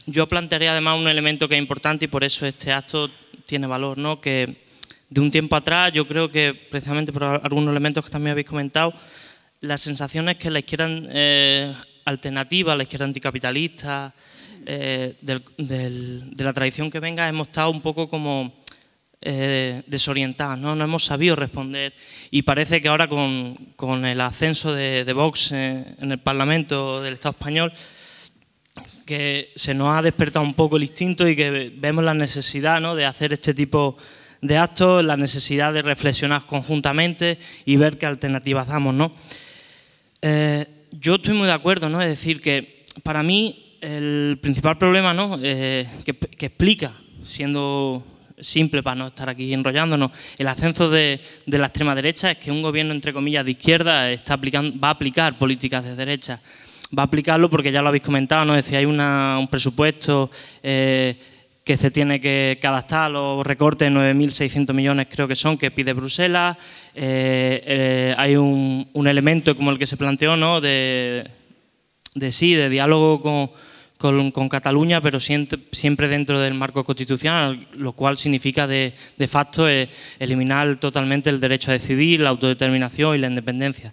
yo plantearía además un elemento que es importante y por eso este acto tiene valor, ¿no? que de un tiempo atrás, yo creo que precisamente por algunos elementos que también habéis comentado, la sensaciones que la izquierda eh, alternativa, la izquierda anticapitalista, eh, de la tradición que venga, hemos estado un poco como eh, desorientadas, ¿no? hemos sabido responder. Y parece que ahora con, el ascenso de, Vox en, el Parlamento del Estado español, que se nos ha despertado un poco el instinto y que vemos la necesidad ¿no? de hacer este tipo de actos, la necesidad de reflexionar conjuntamente y ver qué alternativas damos. ¿no? Eh, yo estoy muy de acuerdo, ¿no? es decir, que para mí el principal problema ¿no? Eh, que, explica, siendo simple para no estar aquí enrollándonos. El ascenso de, la extrema derecha es que un gobierno, entre comillas, de izquierda está aplicando, va a aplicar políticas de derecha. Va a aplicarlo porque ya lo habéis comentado, ¿no? Es decir, hay una, un presupuesto eh, que se tiene que, adaptar a los recortes, 9.600 millones creo que son, que pide Bruselas. Eh, eh, hay un, un, elemento como el que se planteó, ¿no? De, de sí, de diálogo con con, Cataluña, pero siempre, dentro del marco constitucional, lo cual significa de, facto eh, eliminar totalmente el derecho a decidir, la autodeterminación y la independencia.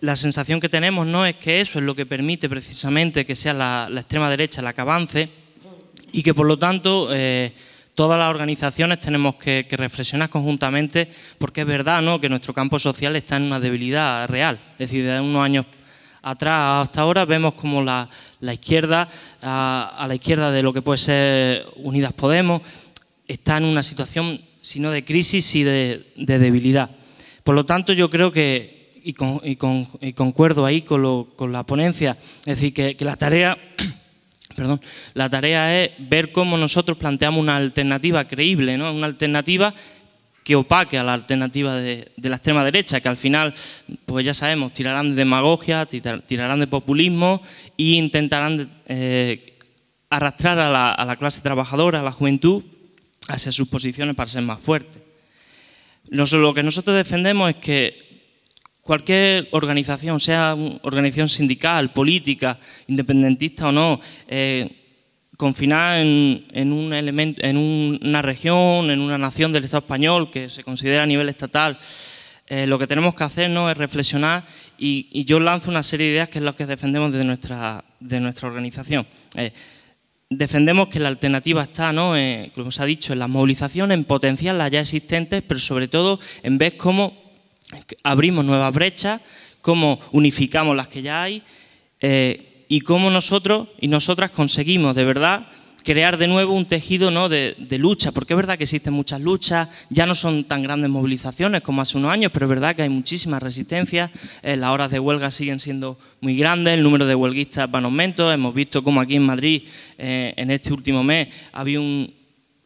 la sensación que tenemos no es que eso es lo que permite precisamente que sea la, extrema derecha la que avance y que por lo tanto eh, todas las organizaciones tenemos que, reflexionar conjuntamente porque es verdad ¿no? que nuestro campo social está en una debilidad real. Es decir, de unos años atrás hasta ahora vemos como la, izquierda, a, la izquierda de lo que puede ser Unidas Podemos, está en una situación, si no de crisis, y de, debilidad. Por lo tanto, yo creo que, y, concuerdo ahí con, la ponencia, es decir, que, la tarea... Perdón, la tarea es ver cómo nosotros planteamos una alternativa creíble, ¿no? una alternativa que opaque a la alternativa de, la extrema derecha, que al final, pues ya sabemos, tirarán de demagogia, tirarán de populismo e intentarán eh, arrastrar a la, clase trabajadora, a la juventud, hacia sus posiciones para ser más fuerte. lo que nosotros defendemos es que cualquier organización, sea organización sindical, política, independentista o no, eh, confinar en, un elemento, en una región, en una nación del Estado español que se considera a nivel estatal, eh, lo que tenemos que hacer es reflexionar y, yo lanzo una serie de ideas que es lo que defendemos de nuestra, de nuestra organización. Eh, defendemos que la alternativa está, eh, como se ha dicho, en la movilización, en potenciar las ya existentes, pero sobre todo en ver cómo abrimos nuevas brechas, cómo unificamos las que ya hay, y cómo nosotros y nosotras conseguimos de verdad crear de nuevo un tejido ¿no? de, lucha, porque es verdad que existen muchas luchas, ya no son tan grandes movilizaciones como hace unos años, pero es verdad que hay muchísimas resistencia eh, las horas de huelga siguen siendo muy grandes, el número de huelguistas va en aumento, hemos visto como aquí en Madrid eh, en este último mes había un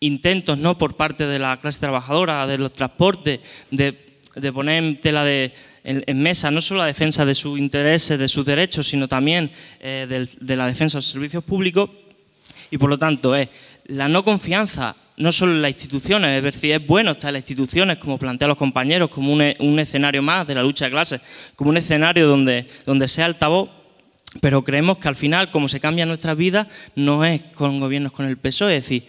intentos ¿no? por parte de la clase trabajadora, de los transportes, de poner en tela de, en, mesa no solo la defensa de sus intereses, de sus derechos, sino también eh, de la defensa de los servicios públicos y por lo tanto es la no confianza no solo en las instituciones, es decir, es bueno estar en las instituciones, como plantean los compañeros, como un, escenario más de la lucha de clases, como un escenario donde, donde sea altavoz, pero creemos que al final, como se cambia nuestra vida, no es con gobiernos con el PSOE, es decir,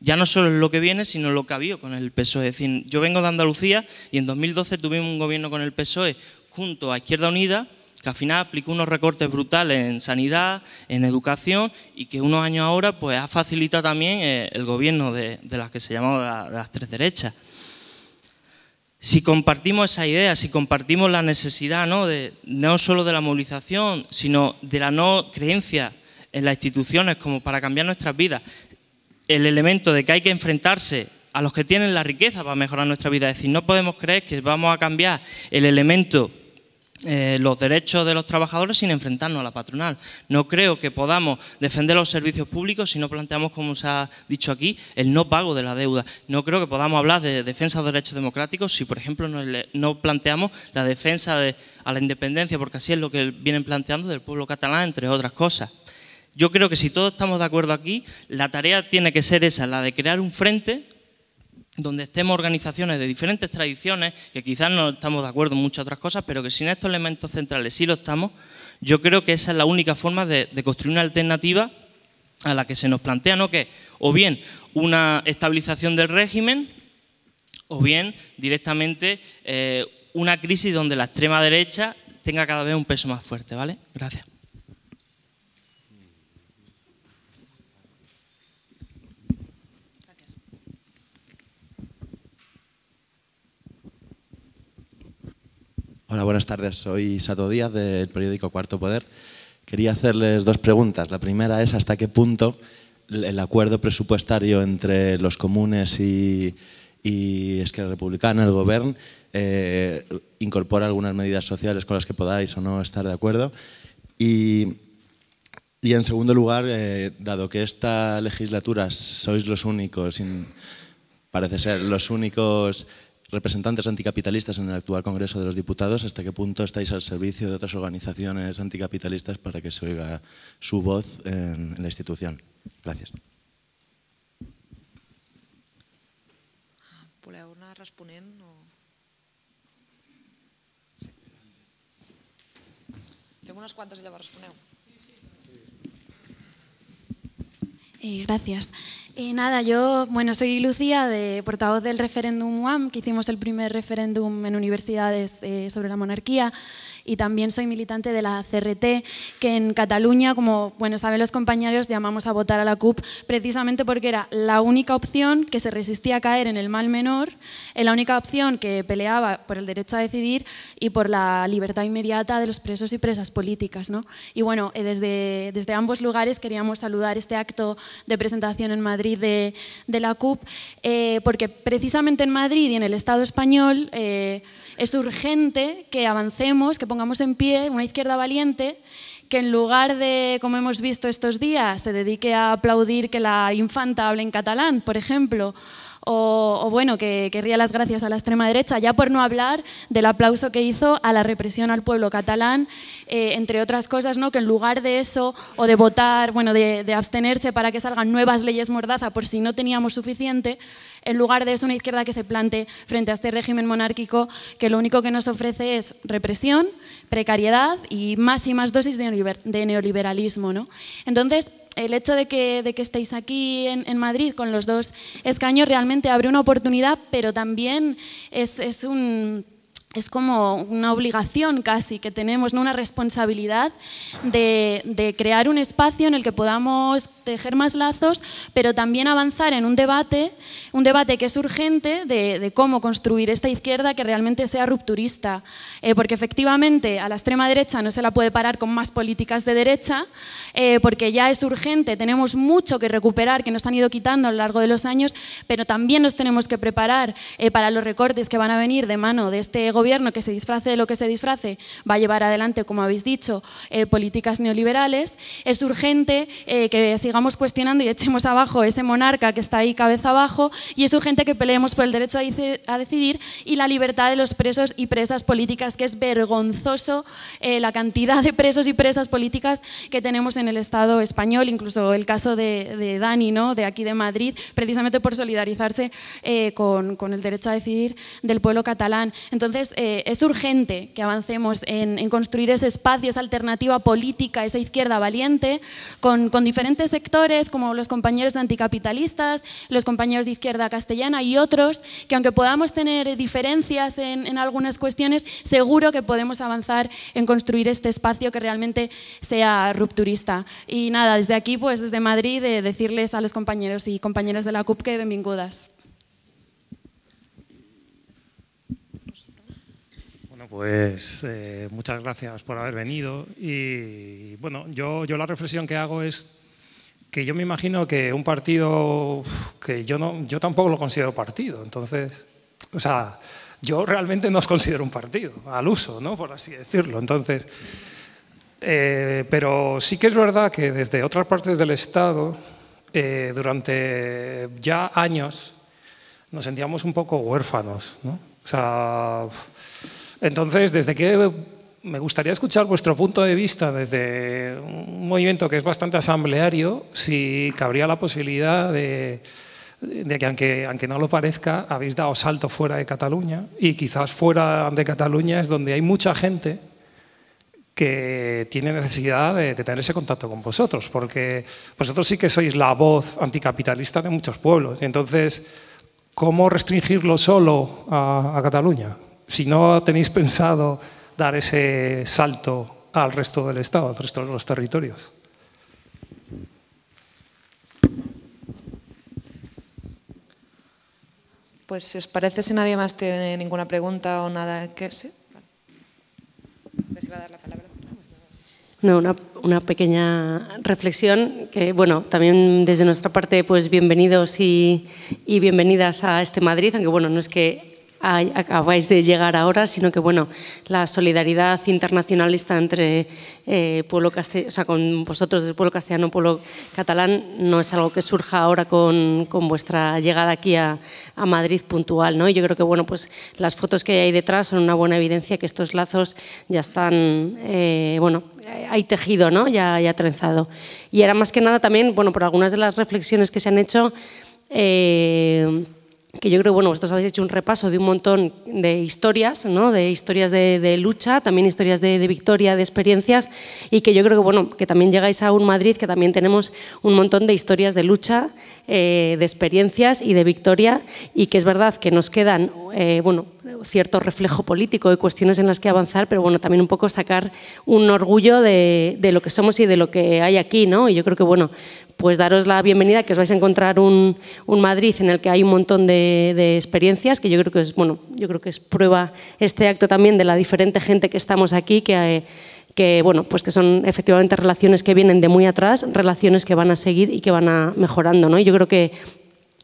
ya no solo es lo que viene, sino lo que ha habido con el PSOE. Es decir, yo vengo de Andalucía y en 2012 tuvimos un gobierno con el PSOE junto a Izquierda Unida, que al final aplicó unos recortes brutales en sanidad, en educación y que unos años ahora pues, ha facilitado también eh, el gobierno de, las que se llamaba las tres derechas. Si compartimos esa idea, si compartimos la necesidad ¿no? De, no solo de la movilización, sino de la no creencia en las instituciones como para cambiar nuestras vidas, el elemento de que hay que enfrentarse a los que tienen la riqueza para mejorar nuestra vida. Es decir, no podemos creer que vamos a cambiar el elemento, eh, los derechos de los trabajadores sin enfrentarnos a la patronal. No creo que podamos defender los servicios públicos si no planteamos, como se ha dicho aquí, el no pago de la deuda. No creo que podamos hablar de defensa de derechos democráticos si, por ejemplo, no, planteamos la defensa de, a la independencia, porque así es lo que vienen planteando del pueblo catalán, entre otras cosas yo creo que si todos estamos de acuerdo aquí, la tarea tiene que ser esa, la de crear un frente donde estemos organizaciones de diferentes tradiciones, que quizás no estamos de acuerdo en muchas otras cosas, pero que sin estos elementos centrales sí lo estamos, yo creo que esa es la única forma de, construir una alternativa a la que se nos plantea, ¿no? Que o bien una estabilización del régimen, o bien directamente eh, una crisis donde la extrema derecha tenga cada vez un peso más fuerte, ¿vale? Gracias. Hola, buenas tardes. Soy Sato Díaz del periódico Cuarto Poder. Quería hacerles dos preguntas. La primera es hasta qué punto el acuerdo presupuestario entre los comunes y, y Esquerra Republicana, el Gobierno, eh, incorpora algunas medidas sociales con las que podáis o no estar de acuerdo. Y, en segundo lugar, eh, dado que esta legislatura sois los únicos, parece ser, los únicos representantes anticapitalistas en el actual Congreso de los Diputados, hasta qué punto estáis al servicio de otras organizaciones anticapitalistas para que se oiga su voz en, la institución. Gracias. Gracias nada, yo bueno, soy Lucía, de portavoz del referéndum UAM, que hicimos el primer referéndum en universidades eh, sobre la monarquía y también soy militante de la CRT, que en Cataluña, como bueno saben los compañeros, llamamos a votar a la CUP precisamente porque era la única opción que se resistía a caer en el mal menor, eh, la única opción que peleaba por el derecho a decidir y por la libertad inmediata de los presos y presas políticas. ¿no? Y bueno, eh, desde, desde ambos lugares queríamos saludar este acto de presentación en Madrid de, la CUP, eh, porque precisamente en Madrid y en el Estado español es urgente que avancemos, que pongamos en pie una izquierda valiente que en lugar de, como hemos visto estos días, se dedique a aplaudir que la infanta hable en catalán, por ejemplo, o, bueno, que querría las gracias a la extrema derecha, ya por no hablar del aplauso que hizo a la represión al pueblo catalán, eh, entre otras cosas, ¿no? que en lugar de eso o de votar, bueno, de, abstenerse para que salgan nuevas leyes mordaza por si no teníamos suficiente, en lugar de eso una izquierda que se plante frente a este régimen monárquico que lo único que nos ofrece es represión, precariedad y más y más dosis de neoliberalismo. ¿no? Entonces, el hecho de que, de que estéis aquí en, Madrid con los dos escaños realmente abre una oportunidad, pero también es, es un es como una obligación casi que tenemos, ¿no? una responsabilidad de, crear un espacio en el que podamos tejer más lazos, pero también avanzar en un debate, un debate que es urgente de, cómo construir esta izquierda que realmente sea rupturista, eh, porque efectivamente a la extrema derecha no se la puede parar con más políticas de derecha, eh, porque ya es urgente, tenemos mucho que recuperar que nos han ido quitando a lo largo de los años, pero también nos tenemos que preparar eh, para los recortes que van a venir de mano de este gobierno que se disfrace de lo que se disfrace va a llevar adelante, como habéis dicho, eh, políticas neoliberales, es urgente eh, que sigamos cuestionando y echemos abajo ese monarca que está ahí cabeza abajo y es urgente que peleemos por el derecho a, decidir y la libertad de los presos y presas políticas, que es vergonzoso eh, la cantidad de presos y presas políticas que tenemos en el Estado español, incluso el caso de, Dani, ¿no? de aquí de Madrid, precisamente por solidarizarse con, el derecho a decidir del pueblo catalán. Entonces, eh, es urgente que avancemos en, construir ese espacio, esa alternativa política, esa izquierda valiente, con, diferentes sectores como los compañeros de anticapitalistas, los compañeros de izquierda castellana y otros, que aunque podamos tener diferencias en, algunas cuestiones, seguro que podemos avanzar en construir este espacio que realmente sea rupturista. Y nada, desde aquí, pues desde Madrid, de decirles a los compañeros y compañeras de la CUP que bienvenidas. pues eh, muchas gracias por haber venido. Y bueno, yo, yo la reflexión que hago es que yo me imagino que un partido que yo, no, yo tampoco lo considero partido. Entonces, o sea, yo realmente no os considero un partido, al uso, ¿no? Por así decirlo. Entonces, eh, pero sí que es verdad que desde otras partes del Estado, eh, durante ya años, nos sentíamos un poco huérfanos, ¿no? sea entonces, desde que me gustaría escuchar vuestro punto de vista desde un movimiento que es bastante asambleario, si cabría la posibilidad de, que, aunque, no lo parezca, habéis dado salto fuera de Cataluña y quizás fuera de Cataluña es donde hay mucha gente que tiene necesidad de, tener ese contacto con vosotros, porque vosotros sí que sois la voz anticapitalista de muchos pueblos. Y entonces, ¿cómo restringirlo solo a Cataluña? si no tenéis pensado dar ese salto al resto del Estado, al resto de los territorios. Pues si os parece, si nadie más tiene ninguna pregunta o nada que sé. Pues no, una, pequeña reflexión que, bueno, también desde nuestra parte, pues bienvenidos y bienvenidas a este Madrid, aunque bueno, no es que acabáis de llegar ahora, sino que bueno, la solidaridad internacionalista entre eh, pueblo o sea, con vosotros del pueblo castellano, pueblo catalán, no es algo que surja ahora con, con vuestra llegada aquí a, a, Madrid puntual, ¿no? Y yo creo que bueno, pues las fotos que hay detrás son una buena evidencia que estos lazos ya están, eh, bueno, hay tejido, ¿no? Ya, ya trenzado. Y era más que nada también, bueno, por algunas de las reflexiones que se han hecho. Eh, que yo creo, bueno, vosotros habéis hecho un repaso de un montón de historias, ¿no? De historias de, lucha, también historias de, victoria, de experiencias, y que yo creo que, bueno, que también llegáis a un Madrid que también tenemos un montón de historias de lucha, eh, de experiencias y de victoria y que es verdad que nos quedan eh, bueno, cierto reflejo político y cuestiones en las que avanzar, pero bueno, también un poco sacar un orgullo de, lo que somos y de lo que hay aquí, ¿no? Y yo creo que bueno, pues daros la bienvenida, que os vais a encontrar un, un Madrid en el que hay un montón de, experiencias, que yo creo que es, bueno, yo creo que es prueba este acto también de la diferente gente que estamos aquí, que, eh, que, bueno, pues que son efectivamente relaciones que vienen de muy atrás, relaciones que van a seguir y que van a mejorando. ¿no? yo creo que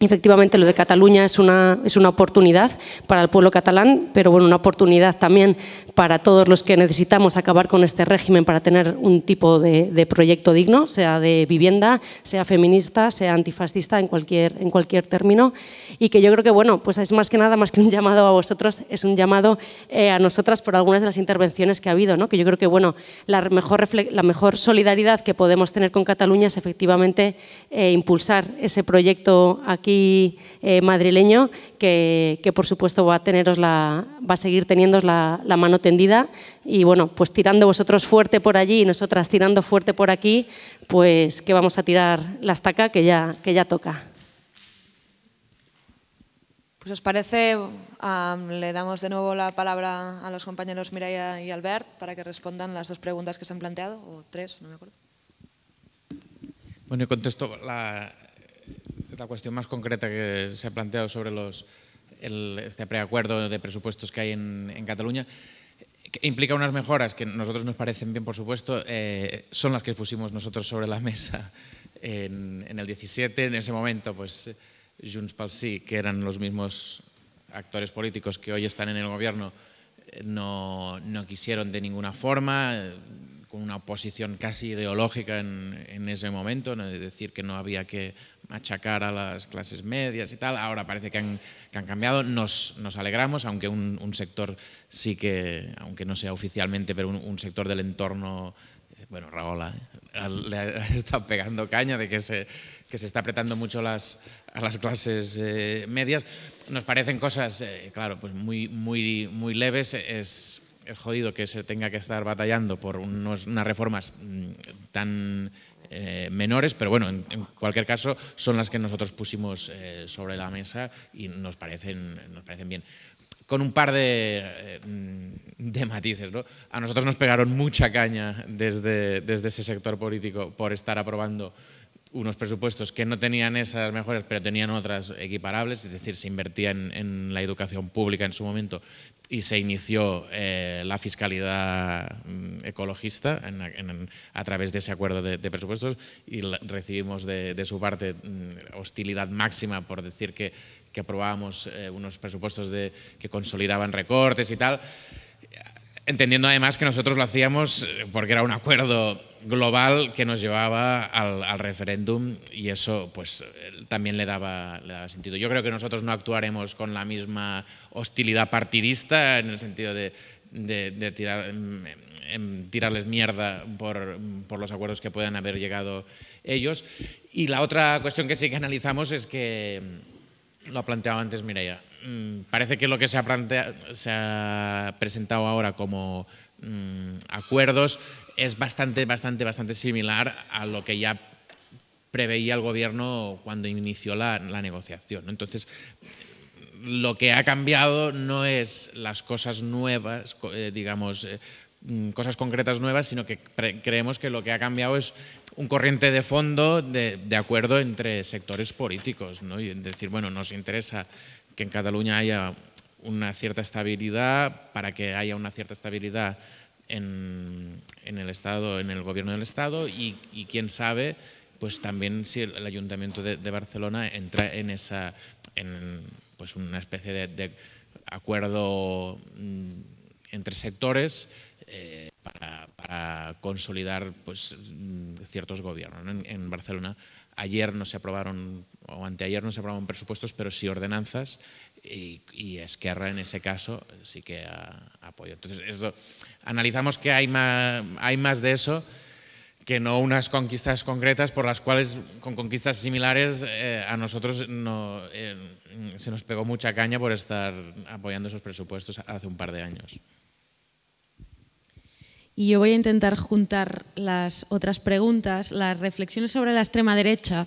Efectivamente, lo de Cataluña es una, es una oportunidad para el pueblo catalán, pero bueno, una oportunidad también para todos los que necesitamos acabar con este régimen para tener un tipo de, proyecto digno, sea de vivienda, sea feminista, sea antifascista, en cualquier, en cualquier término. Y que yo creo que, bueno, pues es más que nada, más que un llamado a vosotros, es un llamado eh, a nosotras por algunas de las intervenciones que ha habido, ¿no? que yo creo que, bueno, la mejor, la mejor solidaridad que podemos tener con Cataluña es efectivamente eh, impulsar ese proyecto aquí eh, madrileño, que, por supuesto va a, teneros la, va a seguir teniendo la, mano tendida y bueno, pues tirando vosotros fuerte por allí y nosotras tirando fuerte por aquí, pues que vamos a tirar la estaca que ya, que ya toca. Pues os parece, le damos de nuevo la palabra a los compañeros Miraya y Albert para que respondan las dos preguntas que se han planteado, o tres, no me acuerdo. Bueno, contesto la, la cuestión más concreta que se ha planteado sobre los, este preacuerdo de presupuestos que hay en, Cataluña implica unas mejoras que a nosotros nos parecen bien, por supuesto, eh, son las que pusimos nosotros sobre la mesa en, el 17. En ese momento, pues Junts pel Sí, que eran los mismos actores políticos que hoy están en el gobierno, eh, no, quisieron de ninguna forma, eh, con una oposición casi ideológica en, en ese momento, decir que no había que machacar a las clases medias y tal. Ahora parece que han, cambiado. Nos, alegramos, aunque un, sector sí que, aunque no sea oficialmente, pero un, sector del entorno, eh, bueno, Raola ¿eh? le está pegando caña de que se, que se está apretando mucho las, a las clases eh, medias. Nos parecen cosas, claro, pues muy, muy, muy leves. Es, jodido que se tenga que estar batallando por unas reformas mm, tan eh, menores, pero bueno, en, cualquier caso son las que nosotros pusimos eh, sobre la mesa y nos parecen, nos parecen bien. Con un par eh, de, matices. ¿no? A nosotros nos pegaron mucha caña desde, desde ese sector político por estar aprobando unos presupuestos que no tenían esas mejoras, pero tenían otras equiparables, es decir, se invertía en, la educación pública en su momento y se inició eh, la fiscalidad mm, ecologista a través de ese acuerdo de, presupuestos y recibimos de, su parte mm, hostilidad máxima por decir que, aprobábamos eh, unos presupuestos de, que consolidaban recortes y tal, entendiendo además que nosotros lo hacíamos eh, porque era un acuerdo global que nos llevaba al, referéndum y eso pues también le daba, sentido. Yo creo que nosotros no actuaremos con la misma hostilidad partidista en el sentido de, tirar, em, em, tirarles mierda por, los acuerdos que puedan haber llegado ellos. Y la otra cuestión que sí que analizamos es que, em, lo ha planteado antes Mireia, parece que lo que se se ha presentado ahora como acuerdos es bastante, bastante, bastante similar a lo que ya preveía el gobierno cuando inició la, negociación. Entonces, lo que ha cambiado no es las cosas nuevas, eh, digamos, eh, mm, cosas concretas nuevas, sino que creemos que lo que ha cambiado es un corriente de fondo de, acuerdo entre sectores políticos, ¿no? Y decir, bueno, nos interesa que en Cataluña haya una cierta estabilidad, para que haya una cierta estabilidad en, el Estado, en el gobierno del Estado y, quién sabe pues también si el, Ayuntamiento de, Barcelona entra en esa en, pues una especie de, acuerdo mm, entre sectores eh, para, para, consolidar pues ciertos gobiernos. En, Barcelona ayer no se aprobaron, o anteayer no se aprobaron presupuestos, pero sí ordenanzas, y, Esquerra en ese caso sí que apoyó. Entonces, analizamos que hay más, de eso que no unas conquistas concretas por las cuales con conquistas similares eh, a nosotros eh, se nos pegó mucha caña por estar apoyando esos presupuestos hace un par de años y yo voy a intentar juntar las otras preguntas. Las reflexiones sobre la extrema derecha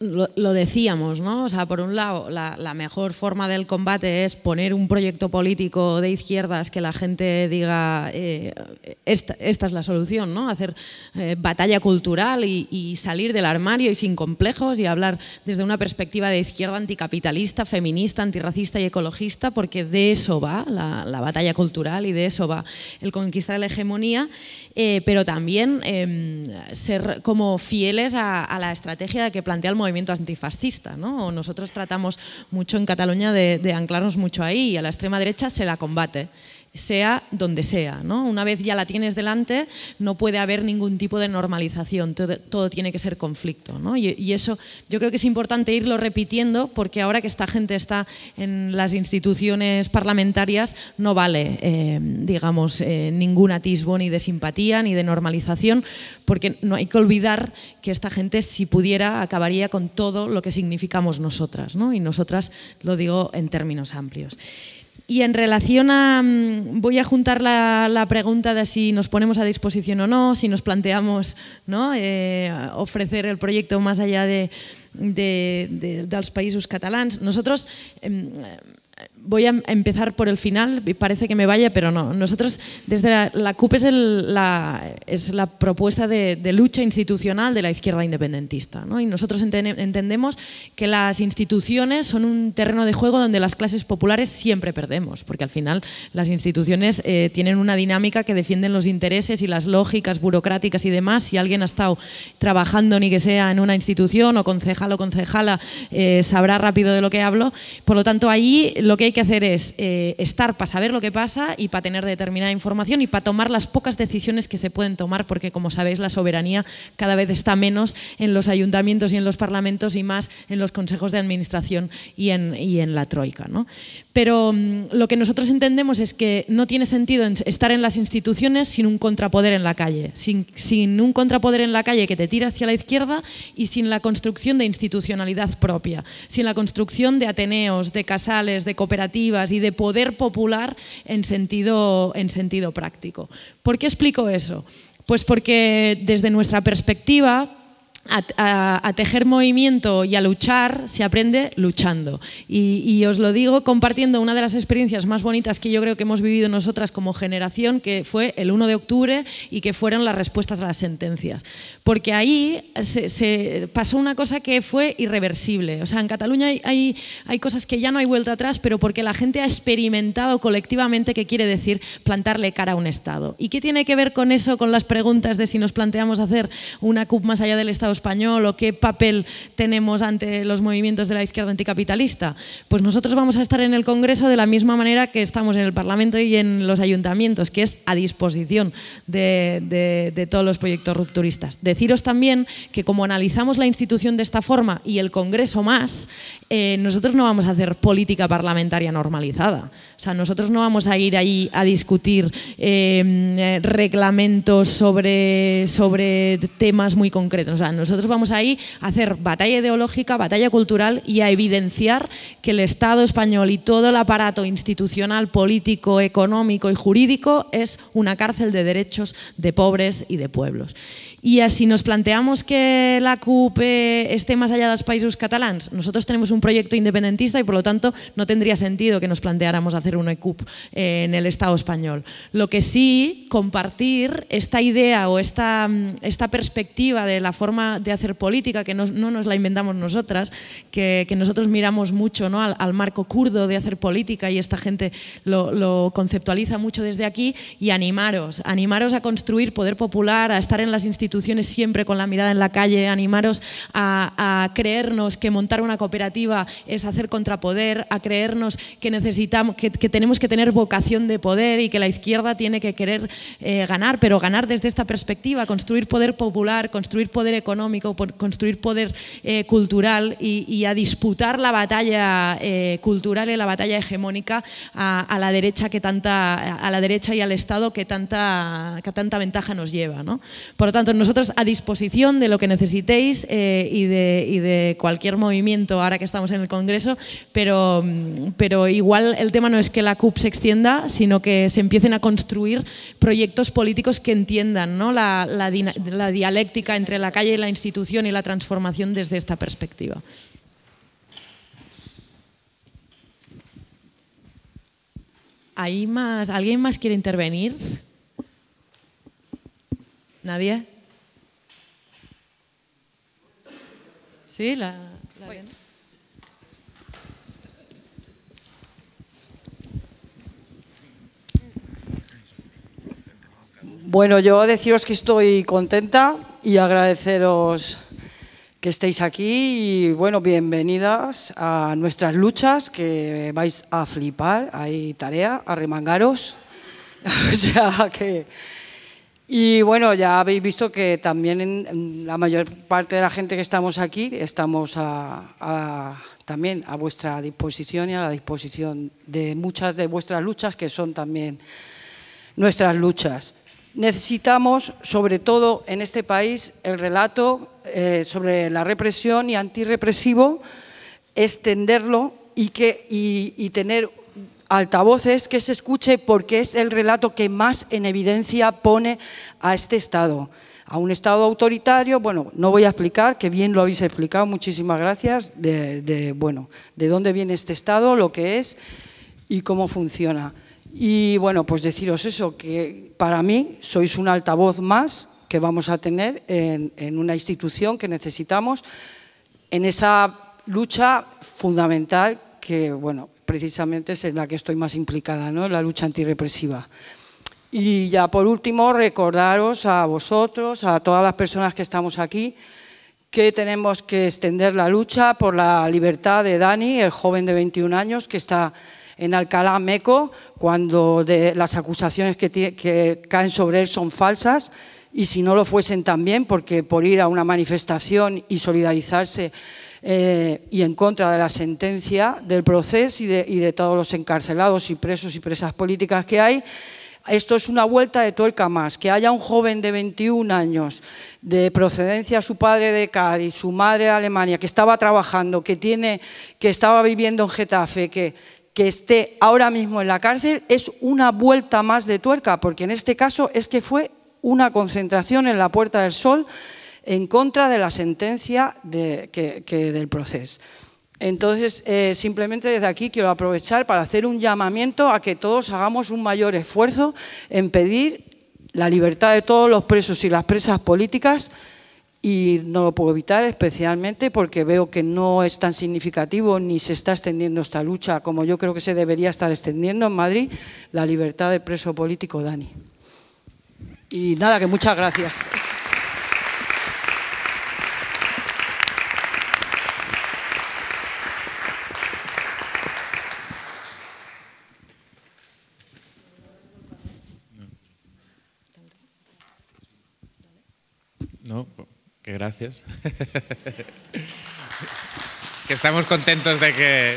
lo, decíamos, ¿no? O sea, por un lado, la, mejor forma del combate es poner un proyecto político de izquierdas que la gente diga eh, esta, es la solución, ¿no? Hacer eh, batalla cultural y, salir del armario y sin complejos y hablar desde una perspectiva de izquierda anticapitalista, feminista, antirracista y ecologista, porque de eso va la, batalla cultural y de eso va el conquistar la hegemonía, eh, pero también em, ser como fieles a, a la estrategia que planteamos al movimiento antifascista. ¿no? Nosotros tratamos mucho en Cataluña de anclarnos mucho ahí y a la extrema derecha se la combate sea donde sea. ¿no? Una vez ya la tienes delante, no puede haber ningún tipo de normalización, todo, tiene que ser conflicto. Y, eso yo creo que es importante irlo repitiendo porque ahora que esta gente está en las instituciones parlamentarias, no vale, eh, digamos, eh, ningún atisbo ni de simpatía ni de normalización, porque no hay que olvidar que esta gente, si pudiera, acabaría con todo lo que significamos nosotras. ¿no? Y nosotras lo digo en términos amplios. Y en relación a, mm, voy a juntar la, pregunta de si nos ponemos a disposición o no, si nos planteamos ¿no? Eh, ofrecer el proyecto más allá de, de, de, los países catalans. Nosotros em, voy a empezar por el final, parece que me vaya, pero no. Nosotros, desde la, CUP es, la, es, la, propuesta de, lucha institucional de la izquierda independentista. Y nosotros entendemos que las instituciones son un terreno de juego donde las clases populares siempre perdemos, porque al final las instituciones eh, tienen una dinámica que defienden los intereses y las lógicas burocráticas y demás. Si alguien ha estado trabajando ni que sea en una institución o concejal o concejala, eh, sabrá rápido de lo que hablo. Por lo tanto, ahí lo que hay que hacer es eh, estar para saber lo que pasa y para tener determinada información y para tomar las pocas decisiones que se pueden tomar, porque como sabéis la soberanía cada vez está menos en los ayuntamientos y en los parlamentos y más en los consejos de administración y en, en la troika. Pero mm, lo que nosotros entendemos es que no tiene sentido estar en las instituciones sin un contrapoder en la calle, sin, un contrapoder en la calle que te tira hacia la izquierda y sin la construcción de institucionalidad propia, sin la construcción de ateneos, de casales, de cooperativas y de poder popular en en sentido práctico. ¿Por qué explico eso? Pues porque desde nuestra perspectiva, a, tejer movimiento y a luchar se aprende luchando. Y, os lo digo compartiendo una de las experiencias más bonitas que yo creo que hemos vivido nosotras como generación, que fue el 1 de octubre y que fueron las respuestas a las sentencias. Porque ahí se, pasó una cosa que fue irreversible. O sea, en Cataluña hay, hay, hay, cosas que ya no hay vuelta atrás, pero porque la gente ha experimentado colectivamente qué quiere decir plantarle cara a un Estado. ¿Y qué tiene que ver con eso, con las preguntas de si nos planteamos hacer una CUP más allá del Estado? español o qué papel tenemos ante los movimientos de la izquierda anticapitalista? Pues nosotros vamos a estar en el Congreso de la misma manera que estamos en el Parlamento y en los ayuntamientos, que es a disposición de, todos los proyectos rupturistas. Deciros también que como analizamos la institución de esta forma y el Congreso más, eh, nosotros no vamos a hacer política parlamentaria normalizada. O sea, nosotros no vamos a ir ahí a discutir eh, eh, reglamentos sobre, sobre temas muy concretos. O sea, nosotros vamos ahí a hacer batalla ideológica, batalla cultural y a evidenciar que el Estado español y todo el aparato institucional, político, económico y jurídico es una cárcel de derechos de pobres y de pueblos. Y así nos planteamos que la CUP esté más allá de los países catalans. Nosotros tenemos un proyecto independentista y por lo tanto no tendría sentido que nos planteáramos hacer una e CUP eh, en el Estado español. Lo que sí, compartir esta idea o esta, mm, esta perspectiva de la forma de hacer política que no, nos la inventamos nosotras, que, nosotros miramos mucho al, marco kurdo de hacer política y esta gente lo, lo conceptualiza mucho desde aquí y animaros, animaros a construir poder popular, a estar en las instituciones siempre con la mirada en la calle, animaros a, creernos que montar una cooperativa es hacer contrapoder, a creernos que necesitamos, que, tenemos que tener vocación de poder y que la izquierda tiene que querer eh, ganar, pero ganar desde esta perspectiva, construir poder popular, construir poder económico, construir poder eh, cultural y, a disputar la batalla eh, cultural y la batalla hegemónica a, la derecha que tanta, a la derecha y al Estado que tanta, tanta ventaja nos lleva. Por lo tanto, nosotros a disposición de lo que necesitéis eh, y, de, cualquier movimiento ahora que estamos en el Congreso, pero, igual el tema no es que la CUP se extienda, sino que se empiecen a construir proyectos políticos que entiendan la, la dialéctica entre la calle y la institución y la transformación desde esta perspectiva. ¿Hay más? ¿Alguien más quiere intervenir? ¿Nadie? Sí, la, Bueno, yo deciros que estoy contenta y agradeceros que estéis aquí y bueno, bienvenidas a nuestras luchas que vais a flipar, hay tarea, arremangaros. o sea que y bueno, ya habéis visto que también la mayor parte de la gente que estamos aquí estamos a, también a vuestra disposición y a la disposición de muchas de vuestras luchas, que son también nuestras luchas. Necesitamos, sobre todo en este país, el relato eh, sobre la represión y antirrepresivo, extenderlo y, que, y, y tener altavoces que se escuche porque es el relato que más en evidencia pone a este Estado, a un Estado autoritario. Bueno, no voy a explicar, que bien lo habéis explicado, muchísimas gracias, de, bueno, de dónde viene este Estado, lo que es y cómo funciona. Y bueno, pues deciros eso, que para mí sois un altavoz más que vamos a tener en una institución que necesitamos en esa lucha fundamental que, bueno, precisamente es en la que estoy más implicada, ¿no? la lucha antirrepresiva. Y ya por último, recordaros a vosotros, a todas las personas que estamos aquí, que tenemos que extender la lucha por la libertad de Dani, el joven de 21 años que está en Alcalá, Meco, cuando de las acusaciones que caen sobre él son falsas y si no lo fuesen también, porque por ir a una manifestación y solidarizarse eh, y en contra de la sentencia del proceso y de, todos los encarcelados y presos y presas políticas que hay, esto es una vuelta de tuerca más, que haya un joven de 21 años, de procedencia su padre de Cádiz, su madre de Alemania, que estaba trabajando, que, tiene, que estaba viviendo en Getafe, que, que esté ahora mismo en la cárcel, es una vuelta más de tuerca, porque en este caso es que fue una concentración en la Puerta del Sol en contra de la sentencia del proceso. Entonces, eh, simplemente desde aquí quiero aprovechar para hacer un llamamiento a que todos hagamos un mayor esfuerzo en pedir la libertad de todos los presos y las presas políticas y no lo puedo evitar especialmente porque veo que no es tan significativo ni se está extendiendo esta lucha como yo creo que se debería estar extendiendo en Madrid, la libertad del preso político Dani. Y nada, que muchas gracias. Que gracias. que estamos contentos de que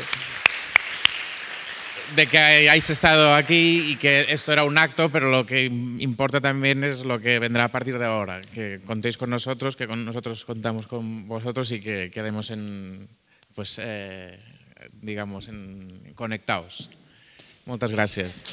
de que hayáis estado aquí y que esto era un acto, pero lo que importa también es lo que vendrá a partir de ahora, que contéis con nosotros, que con nosotros contamos con vosotros y que quedemos en, pues, eh, digamos, en, conectados. Muchas gracias.